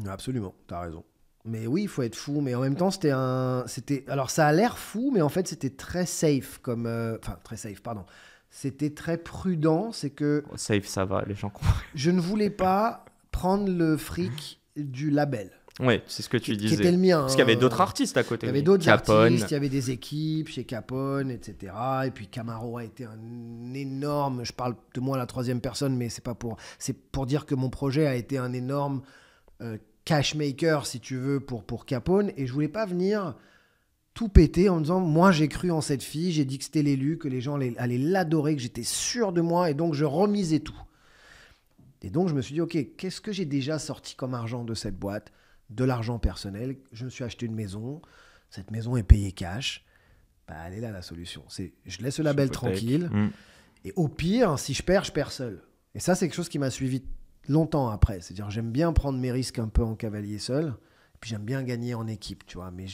S2: Absolument, tu as raison. Mais oui, il faut être fou. Mais en même temps, c'était un. c'était Alors, ça a l'air fou, mais en fait, c'était très safe. comme euh, Enfin, très safe, pardon. C'était très prudent. C'est que. safe, ça va, les gens comprennent. Je ne voulais pas prendre le fric du label.
S1: Oui, c'est ce que tu disais. Qui le mien. Parce qu'il y avait hein. d'autres artistes à côté. Il y avait d'autres artistes, il y
S2: avait des équipes chez Capone, etc. Et puis Camaro a été un énorme. Je parle de moi à la troisième personne, mais c'est pas pour. C'est pour dire que mon projet a été un énorme. Euh, cashmaker si tu veux, pour, pour Capone. Et je voulais pas venir tout péter en disant Moi, j'ai cru en cette fille, j'ai dit que c'était l'élu, que les gens allaient l'adorer, que j'étais sûr de moi, et donc je remisais tout. Et donc, je me suis dit Ok, qu'est-ce que j'ai déjà sorti comme argent de cette boîte De l'argent personnel. Je me suis acheté une maison. Cette maison est payée cash. Bah, elle est là la solution. C'est Je laisse le label tranquille. Hmm. Et au pire, si je perds, je perds seul. Et ça, c'est quelque chose qui m'a suivi longtemps après. C'est-à-dire, j'aime bien prendre mes risques un peu en cavalier seul, puis j'aime bien gagner en équipe, tu vois. Mais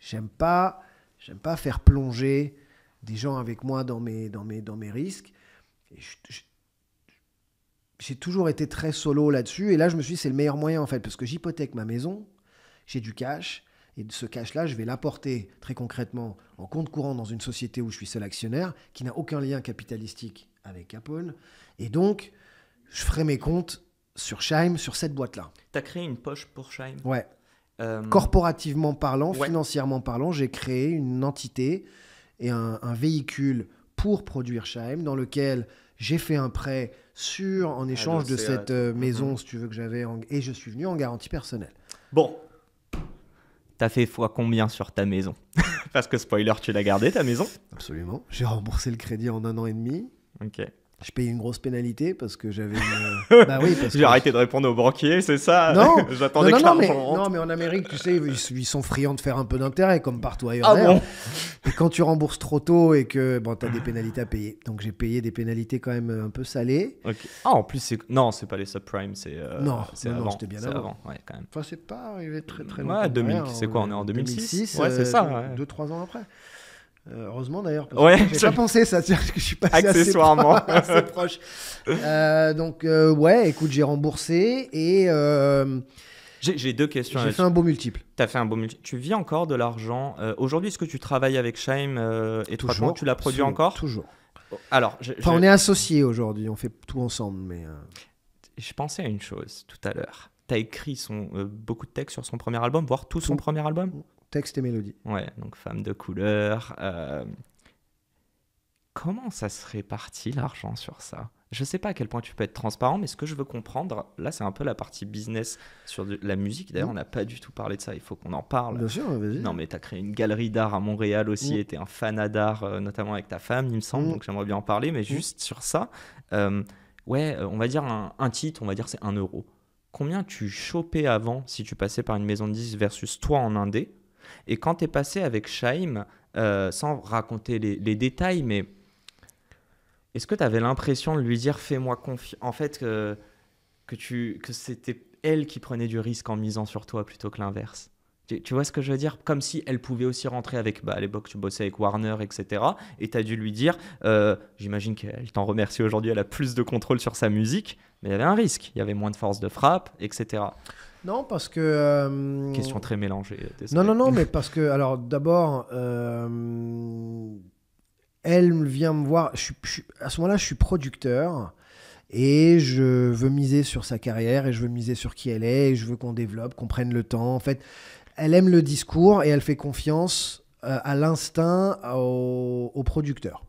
S2: j'aime pas, j'aime pas faire plonger des gens avec moi dans mes, dans mes, dans mes risques. j'ai toujours été très solo là-dessus, et là, je me suis dit, c'est le meilleur moyen en fait, parce que j'hypothèque ma maison, j'ai du cash. Et ce cash-là, je vais l'apporter très concrètement en compte courant dans une société où je suis seul actionnaire, qui n'a aucun lien capitalistique avec Apple Et donc, je ferai mes comptes sur Scheim, sur cette boîte-là.
S1: Tu as créé une poche pour Scheim Ouais. Euh,
S2: Corporativement parlant, financièrement parlant, j'ai créé une entité et un, véhicule pour produire Scheim dans lequel j'ai fait un prêt sur en ah, échange de cette euh, euh, mm-hmm. maison, si tu veux, que j'avais et je suis venu en garantie personnelle.
S1: Bon. T'as fait fois combien sur ta maison Parce que spoiler, tu l'as gardée ta maison
S2: Absolument. J'ai remboursé le crédit en un an et demi. Ok. Je payais une grosse pénalité parce que j'avais. Une... bah oui, J'ai arrêté de répondre aux banquiers, c'est ça Non J'attendais non, non, non, mais, non, mais en Amérique, tu sais, ils, sont friands de faire un peu d'intérêt, comme partout ailleurs. Ah bon et quand tu rembourses trop tôt et que. Bon, t'as des pénalités à payer. Donc j'ai payé des pénalités quand même un peu salées.
S1: Ah, en plus, c'est. Non, c'est pas les subprimes, c'est. Euh, non, c'est avant. c'était bien avant. avant. Ouais,
S2: quand même. Enfin, c'est pas arrivé très très loin. Ouais, 2000. C'est quoi On est en 2006, euh, 2006 Ouais, c'est euh, ça. 2-3 ans après. Euh, heureusement d'ailleurs, ouais, j'ai pas pensé ça, parce que je suis passé accessoirement assez, proche. Euh, donc euh, ouais, écoute, j'ai remboursé et
S1: j'ai deux questions. J'ai fait un beau multiple. as fait un beau multiple. Tu vis encore de l'argent. Aujourd'hui, est-ce que tu travailles avec Shime et toujours Tu l'as produit encore Toujours. Oh, alors, on est
S2: associés aujourd'hui, on fait tout ensemble, mais. Je pensais à une
S1: chose tout à l'heure. Tu as écrit son, beaucoup de textes sur son premier album, voire tout. son premier album Texte et mélodie. Ouais, donc femme de couleur. Euh, comment ça se répartit l'argent sur ça Je sais pas à quel point tu peux être transparent, mais ce que je veux comprendre, là, c'est un peu la partie business sur la musique. D'ailleurs, mm. on n'a pas du tout parlé de ça, il faut qu'on en parle. Bien sûr, vas-y. Non, mais tu as créé une galerie d'art à Montréal aussi, mm. et tu es un fan d'art, euh, notamment avec ta femme, il me semble, mm. donc j'aimerais bien en parler, mais juste sur ça. Euh, ouais, on va dire un, un titre, on va dire c'est un euro combien tu chopais avant si tu passais par une maison de 10 versus toi en indé et quand tu es passé avec Shaim, euh, sans raconter les, détails, mais est-ce que tu avais l'impression de lui dire fais-moi confiance En fait, que, c'était elle qui prenait du risque en misant sur toi plutôt que l'inverse tu, vois ce que je veux dire Comme si elle pouvait aussi rentrer avec. Bah, à l'époque, tu bossais avec Warner, etc. Et tu as dû lui dire euh, J'imagine qu'elle t'en remercie aujourd'hui, elle a plus de contrôle sur sa musique, mais il y avait un risque. Il y avait moins de force de frappe, etc.
S2: Non, parce que. Euh, Question très
S1: mélangée. Euh, non, non, non,
S2: mais parce que, alors, d'abord, euh, elle vient me voir. Je, à ce moment-là, je suis producteur et je veux miser sur sa carrière et je veux miser sur qui elle est et je veux qu'on développe, qu'on prenne le temps. En fait, elle aime le discours et elle fait confiance à l'instinct au producteur.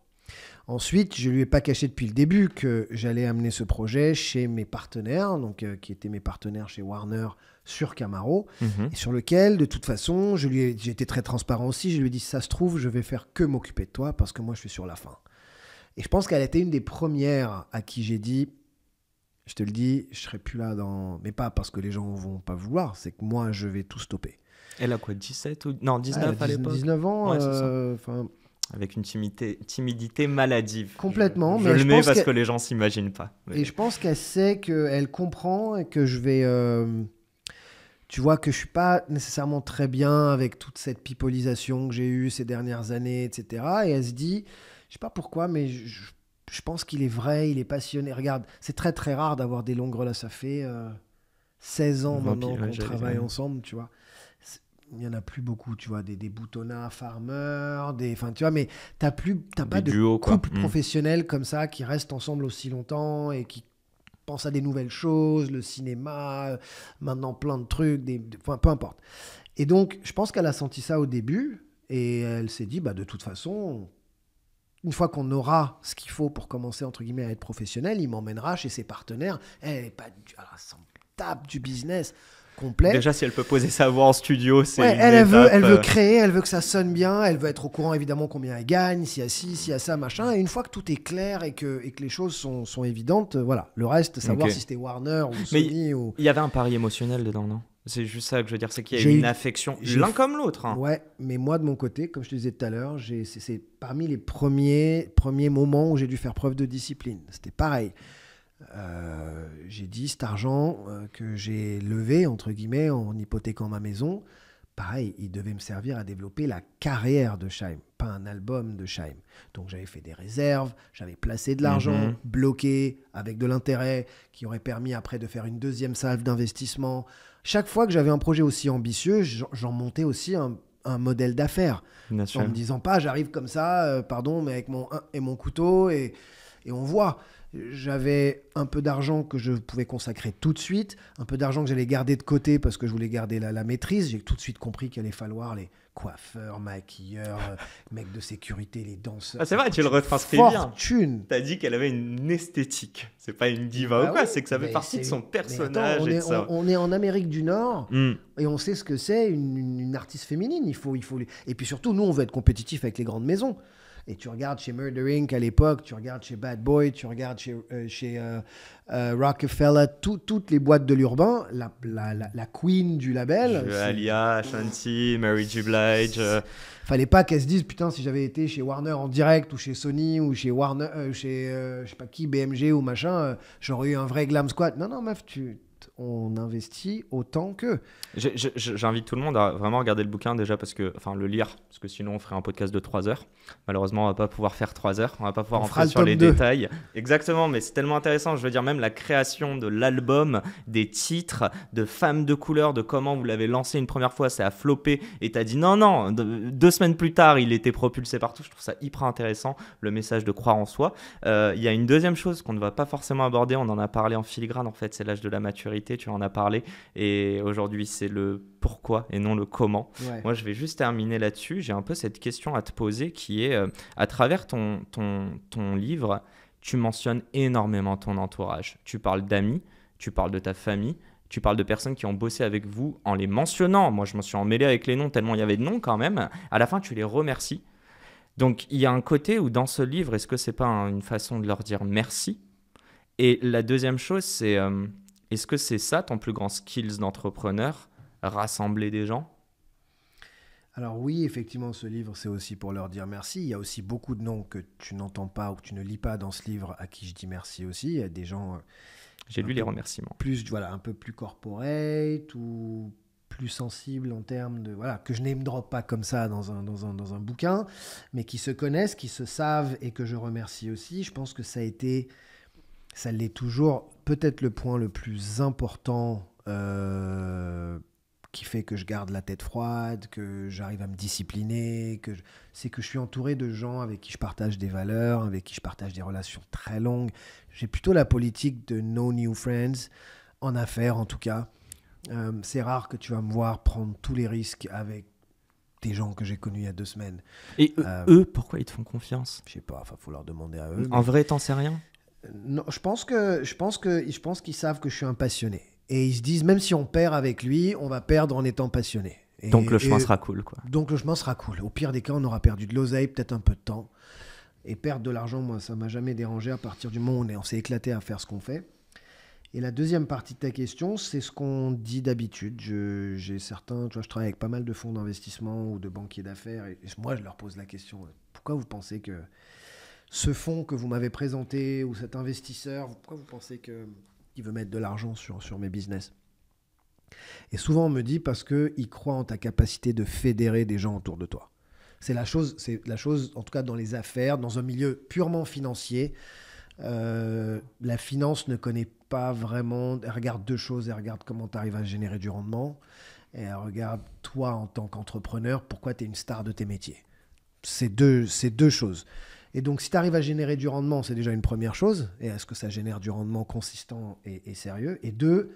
S2: Ensuite, je lui ai pas caché depuis le début que j'allais amener ce projet chez mes partenaires, donc euh, qui étaient mes partenaires chez Warner sur Camaro, mhm. et sur lequel, de toute façon, je j'ai été très transparent aussi. Je lui ai dit, ça se trouve, je vais faire que m'occuper de toi parce que moi, je suis sur la fin. Et je pense qu'elle été une des premières à qui j'ai dit, je te le dis, je serai plus là dans, mais pas parce que les gens vont pas vouloir, c'est que moi, je vais tout stopper.
S1: Elle a quoi, 17 ou non 19 ah, à l'époque. ans. Ouais, euh, avec une timidité, maladive.
S2: Complètement. Je, mais le mets parce que les gens
S1: s'imaginent pas.
S2: Et je pense qu'elle sait, qu'elle comprend et que je vais. Euh, tu vois que je suis pas nécessairement très bien avec toute cette pipolisation que j'ai eue ces dernières années, etc. Et elle se dit, je sais pas pourquoi, mais je, pense qu'il est vrai, il est passionné. Regarde, c'est très très rare d'avoir des longues relations. Ça fait 16 euh, ans maintenant qu'on travaille ensemble, tu vois il y en a plus beaucoup, tu vois, des, des boutonnats farmers, des, enfin, tu vois, mais t'as plus, t'as pas de couple hmm. professionnel comme ça qui restent ensemble aussi longtemps et qui pense à des nouvelles choses, le cinéma, euh, maintenant plein de trucs, des, enfin, peu importe. Et donc, je pense qu'elle a senti ça au début et elle s'est dit, bah, de toute façon, une fois qu'on aura ce qu'il faut pour commencer entre guillemets à être professionnel, il m'emmènera chez ses partenaires. Elle pas, du... Alors, tape du business. Déjà,
S1: si elle peut poser sa voix en studio, c'est. elle, veut, elle veut euh,
S2: créer, elle veut que ça sonne bien, elle veut être au courant évidemment combien elle gagne, s'il y a ci, s'il y a ça, machin. Et une fois que tout est clair et que, et que les choses sont, évidentes, euh, voilà. Le reste, savoir si c'était Warner ou Sony
S1: Il y avait un pari émotionnel dedans, non c'est juste ça que je veux dire, c'est qu'il y a une affection l'un
S2: comme l'autre. Hein. Ouais, mais moi de mon côté, comme je te disais tout à l'heure, c'est parmi les premiers, premiers moments où j'ai dû faire preuve de discipline. C'était pareil. Euh, j'ai dit cet argent euh, que j'ai levé, entre guillemets, en hypothéquant ma maison, pareil, il devait me servir à développer la carrière de Scheim, pas un album de Scheim. Donc j'avais fait des réserves, j'avais placé de l'argent mhm. bloqué avec de l'intérêt qui aurait permis après de faire une deuxième salve d'investissement. Chaque fois que j'avais un projet aussi ambitieux, j'en montais aussi un, modèle d'affaires. En me disant pas j'arrive comme ça, euh, pardon, mais avec mon et mon couteau et, et on voit. J'avais un peu d'argent que je pouvais consacrer tout de suite, un peu d'argent que j'allais garder de côté parce que je voulais garder la, maîtrise. J'ai tout de suite compris qu'il allait falloir les coiffeurs, maquilleurs, euh, mecs de sécurité, les danseurs. Ah, c'est vrai, tu le retranscris fortune.
S1: Tu T'as dit qu'elle avait une esthétique. C'est pas une diva bah ou quoi, c'est que ça fait partie de son personnage. on, et est, ça.
S2: On, est en Amérique du Nord hmm. et on sait ce que c'est une, artiste féminine. Il faut, il faut... Et puis surtout, nous, on veut être compétitif avec les grandes maisons. Et tu regardes chez Murder Inc. à l'époque, tu regardes chez Bad Boy, tu regardes chez, euh, chez euh, euh, Rockefeller, toutes les boîtes de l'urbain, la, la, la, queen du label.
S1: Alia, Shanti, Mary J. Blige.
S2: Fallait pas qu'elles se disent, putain si j'avais été chez Warner en direct ou chez Sony ou chez Warner, chez je sais pas qui, BMG ou machin, j'aurais eu un vrai glam squat. Non non meuf, tu on investit autant que.
S1: J'invite tout le monde à vraiment regarder le bouquin déjà parce que, enfin, le lire parce que sinon on ferait un podcast de 3 heures. Malheureusement, on va pas pouvoir faire 3 heures, on va pas pouvoir entrer sur les détails. Exactement, mais c'est tellement intéressant. Je veux dire même la création de l'album, des titres, de Femmes de couleur, de comment vous l'avez lancé une première fois, ça a flopé et t'as dit non non. Deux semaines plus tard, il était propulsé partout. Je trouve ça hyper intéressant le message de croire en soi. Euh, il y a une deuxième chose qu'on ne va pas forcément aborder. On en a parlé en filigrane en fait, c'est l'âge de la maturité tu en as parlé. Et aujourd'hui, c'est le pourquoi et non le comment. Moi, je vais juste terminer là-dessus. J'ai un peu cette question à te poser qui est, euh, à travers ton, ton, ton livre, tu mentionnes énormément ton entourage. Tu parles d'amis, tu parles de ta famille, tu parles de personnes qui ont bossé avec vous en les mentionnant. Moi, je me suis emmêlé avec les noms tellement il y avait de noms quand même. À la fin, tu les remercies. Donc, il y a un côté où dans ce livre, est-ce que c'est pas une façon de leur dire merci Et la deuxième chose, c'est euh, est-ce que c'est ça ton plus grand skills d'entrepreneur Rassembler des gens
S2: alors oui, effectivement, ce livre, c'est aussi pour leur dire merci. Il y a aussi beaucoup de noms que tu n'entends pas ou que tu ne lis pas dans ce livre à qui je dis merci aussi. Il y a des gens... Euh, J'ai lu les remerciements. Plus, voilà, un peu plus corporate ou plus sensible en termes de voilà que je n'aime drop pas comme ça dans un, dans un, dans un bouquin, mais qui se connaissent, qui se savent et que je remercie aussi. Je pense que ça a été, ça l'est toujours peut-être le point le plus important euh, qui fait que je garde la tête froide, que j'arrive à me discipliner, que c'est que je suis entouré de gens avec qui je partage des valeurs, avec qui je partage des relations très longues. J'ai plutôt la politique de no new friends, en affaires en tout cas. Euh, c'est rare que tu vas me voir prendre tous les risques avec des gens que j'ai connus il y a deux semaines. Et eux, euh, pourquoi ils te font confiance Je sais pas, il faut leur demander à eux. En vrai, t'en sais rien non, je pense que je pense que je pense qu'ils savent que je suis un passionné et ils se disent même si on perd avec lui, on va perdre en étant passionné. Et, donc le chemin sera cool quoi. Donc le chemin sera cool. Au pire des cas, on aura perdu de l'oseille, peut-être un peu de temps et perdre de l'argent, moi ça m'a jamais dérangé à partir du moment où on, s'est éclaté à faire ce qu'on fait. Et la deuxième partie de ta question, c'est ce qu'on dit d'habitude. J'ai certains, tu vois, je travaille avec pas mal de fonds d'investissement ou de banquiers d'affaires et moi je leur pose la question euh, pourquoi vous pensez que ce fonds que vous m'avez présenté ou cet investisseur, pourquoi vous pensez qu'il veut mettre de l'argent sur, mes business Et souvent, on me dit parce qu'il croit en ta capacité de fédérer des gens autour de toi. C'est la chose, c'est la chose, en tout cas dans les affaires, dans un milieu purement financier. Euh, la finance ne connaît pas vraiment. Elle regarde deux choses. Elle regarde comment tu arrives à générer du rendement. Et elle regarde toi en tant qu'entrepreneur, pourquoi tu es une star de tes métiers. C'est c'est deux choses. Et donc, si tu arrives à générer du rendement, c'est déjà une première chose. Et est-ce que ça génère du rendement consistant et, sérieux Et deux,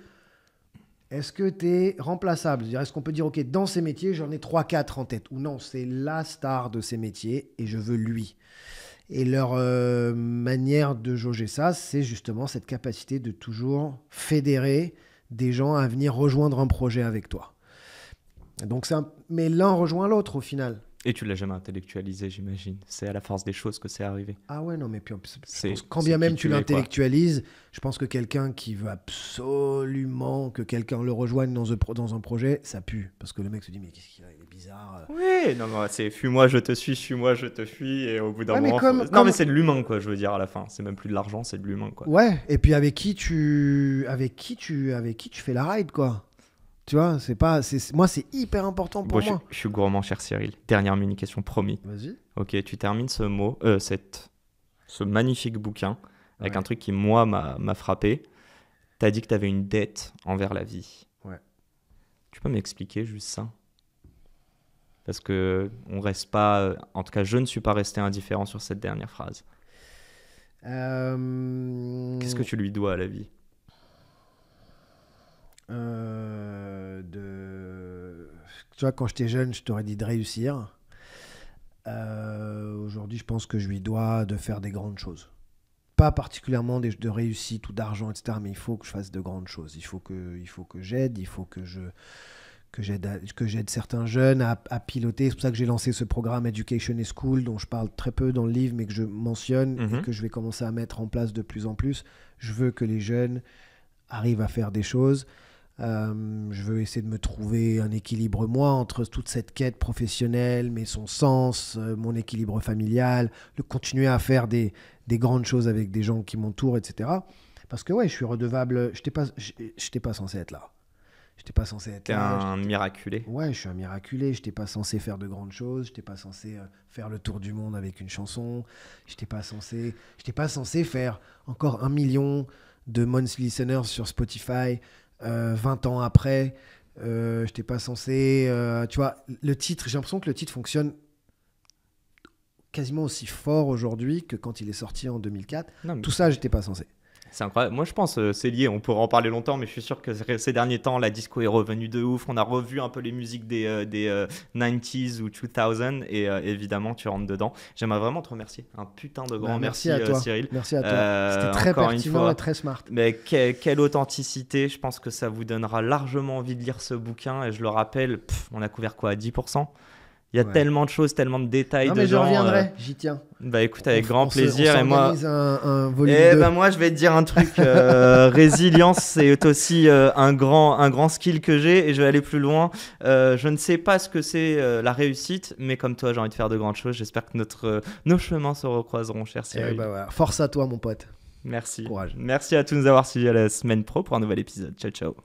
S2: est-ce que tu es remplaçable Est-ce qu'on peut dire, OK, dans ces métiers, j'en ai 3-4 en tête Ou non, c'est la star de ces métiers et je veux lui. Et leur euh, manière de jauger ça, c'est justement cette capacité de toujours fédérer des gens à venir rejoindre un projet avec toi. Donc mais l'un rejoint l'autre au final.
S1: Et tu l'as jamais intellectualisé, j'imagine. C'est à la force des choses que c'est arrivé.
S2: Ah ouais, non, mais puis quand bien même tu l'intellectualises, je pense que quelqu'un qui veut absolument que quelqu'un le rejoigne dans, un projet, ça pue. Parce que le mec se dit, mais qu'est-ce qu'il a Il est bizarre.
S1: Oui, non, non, c'est fuis-moi, je te suis, fuis-moi, je te fuis. Et au bout d'un moment. Non, mais c'est de l'humain, quoi, je veux dire, à la fin. C'est même plus de l'argent, c'est de l'humain, quoi.
S2: Ouais, et puis avec qui tu. Avec qui tu. Avec qui tu fais la ride, quoi. Tu vois, c'est pas, c'est, moi, c'est hyper important pour moi.
S1: Je, suis gourmand, cher Cyril. Dernière communication promis. Vas-y. Ok, tu termines ce mot, euh, cette, ce magnifique bouquin avec un truc qui, moi, m'a, m'a frappé. T'as dit que t'avais une dette envers la vie. Ouais. Tu peux m'expliquer juste ça Parce que on reste pas, euh, en tout cas, je ne suis pas resté indifférent sur cette dernière phrase.
S2: Euh, Qu'est-ce que tu lui dois à la vie euh... Tu vois, quand j'étais jeune, je t'aurais dit de réussir. Euh, aujourd'hui, je pense que je lui dois de faire des grandes choses. Pas particulièrement de réussite ou d'argent, etc. Mais il faut que je fasse de grandes choses. Il faut que, j'aide, il faut que je que j'aide certains jeunes à, piloter. C'est pour ça que j'ai lancé ce programme Education et School, dont je parle très peu dans le livre, mais que je mentionne et mhm. que je vais commencer à mettre en place de plus en plus. Je veux que les jeunes arrivent à faire des choses. Euh, je veux essayer de me trouver un équilibre, moi, entre toute cette quête professionnelle, mais son sens, euh, mon équilibre familial, le continuer à faire des, grandes choses avec des gens qui m'entourent, etc. Parce que, ouais, je suis redevable. Je n'étais pas, pas censé être là. Je n'étais pas censé être un
S1: miraculé.
S2: Ouais, je suis un miraculé. Je n'étais pas censé faire de grandes choses. Je n'étais pas censé euh, faire le tour du monde avec une chanson. Je n'étais pas, censé... pas censé faire encore un million de months listeners sur Spotify. 20 euh, ans après, euh, je n'étais pas censé. Euh, tu vois, le titre, j'ai l'impression que le titre fonctionne quasiment aussi fort aujourd'hui que quand il est sorti en 2004. Tout ça, j'étais pas censé.
S1: C'est incroyable. Moi, je pense euh, c'est lié. On pourra en parler longtemps, mais je suis sûr que ces derniers temps, la disco est revenue de ouf. On a revu un peu les musiques des, 90s euh, euh, ou 2000 et évidemment, tu rentres dedans. J'aimerais vraiment te remercier. Un putain de grand bah, merci, à toi. Cyril. Merci à toi. C'était très pertinent et très smart. Mais quelle authenticité. Je pense que ça vous donnera largement envie de lire ce bouquin. Et je le rappelle, on a couvert quoi 10% il y a tellement de choses, tellement de détails. Non, mais je reviendrai, euh, j'y tiens. Bah écoute, avec grand plaisir. et moi. Un, et eh bah, moi, je vais te dire un truc. Euh, résilience, c'est aussi euh, un, grand, un grand skill que j'ai et je vais aller plus loin. je ne sais pas ce que c'est la réussite, mais comme toi, j'ai envie de faire de grandes choses. J'espère que notre, nos chemins se recroiseront, cher eh Cyril. Bah, voilà. Force
S2: à toi, mon pote. Merci. Courage. Merci à tous de nous avoir suivis à la semaine pro pour un nouvel épisode. Ciao, ciao.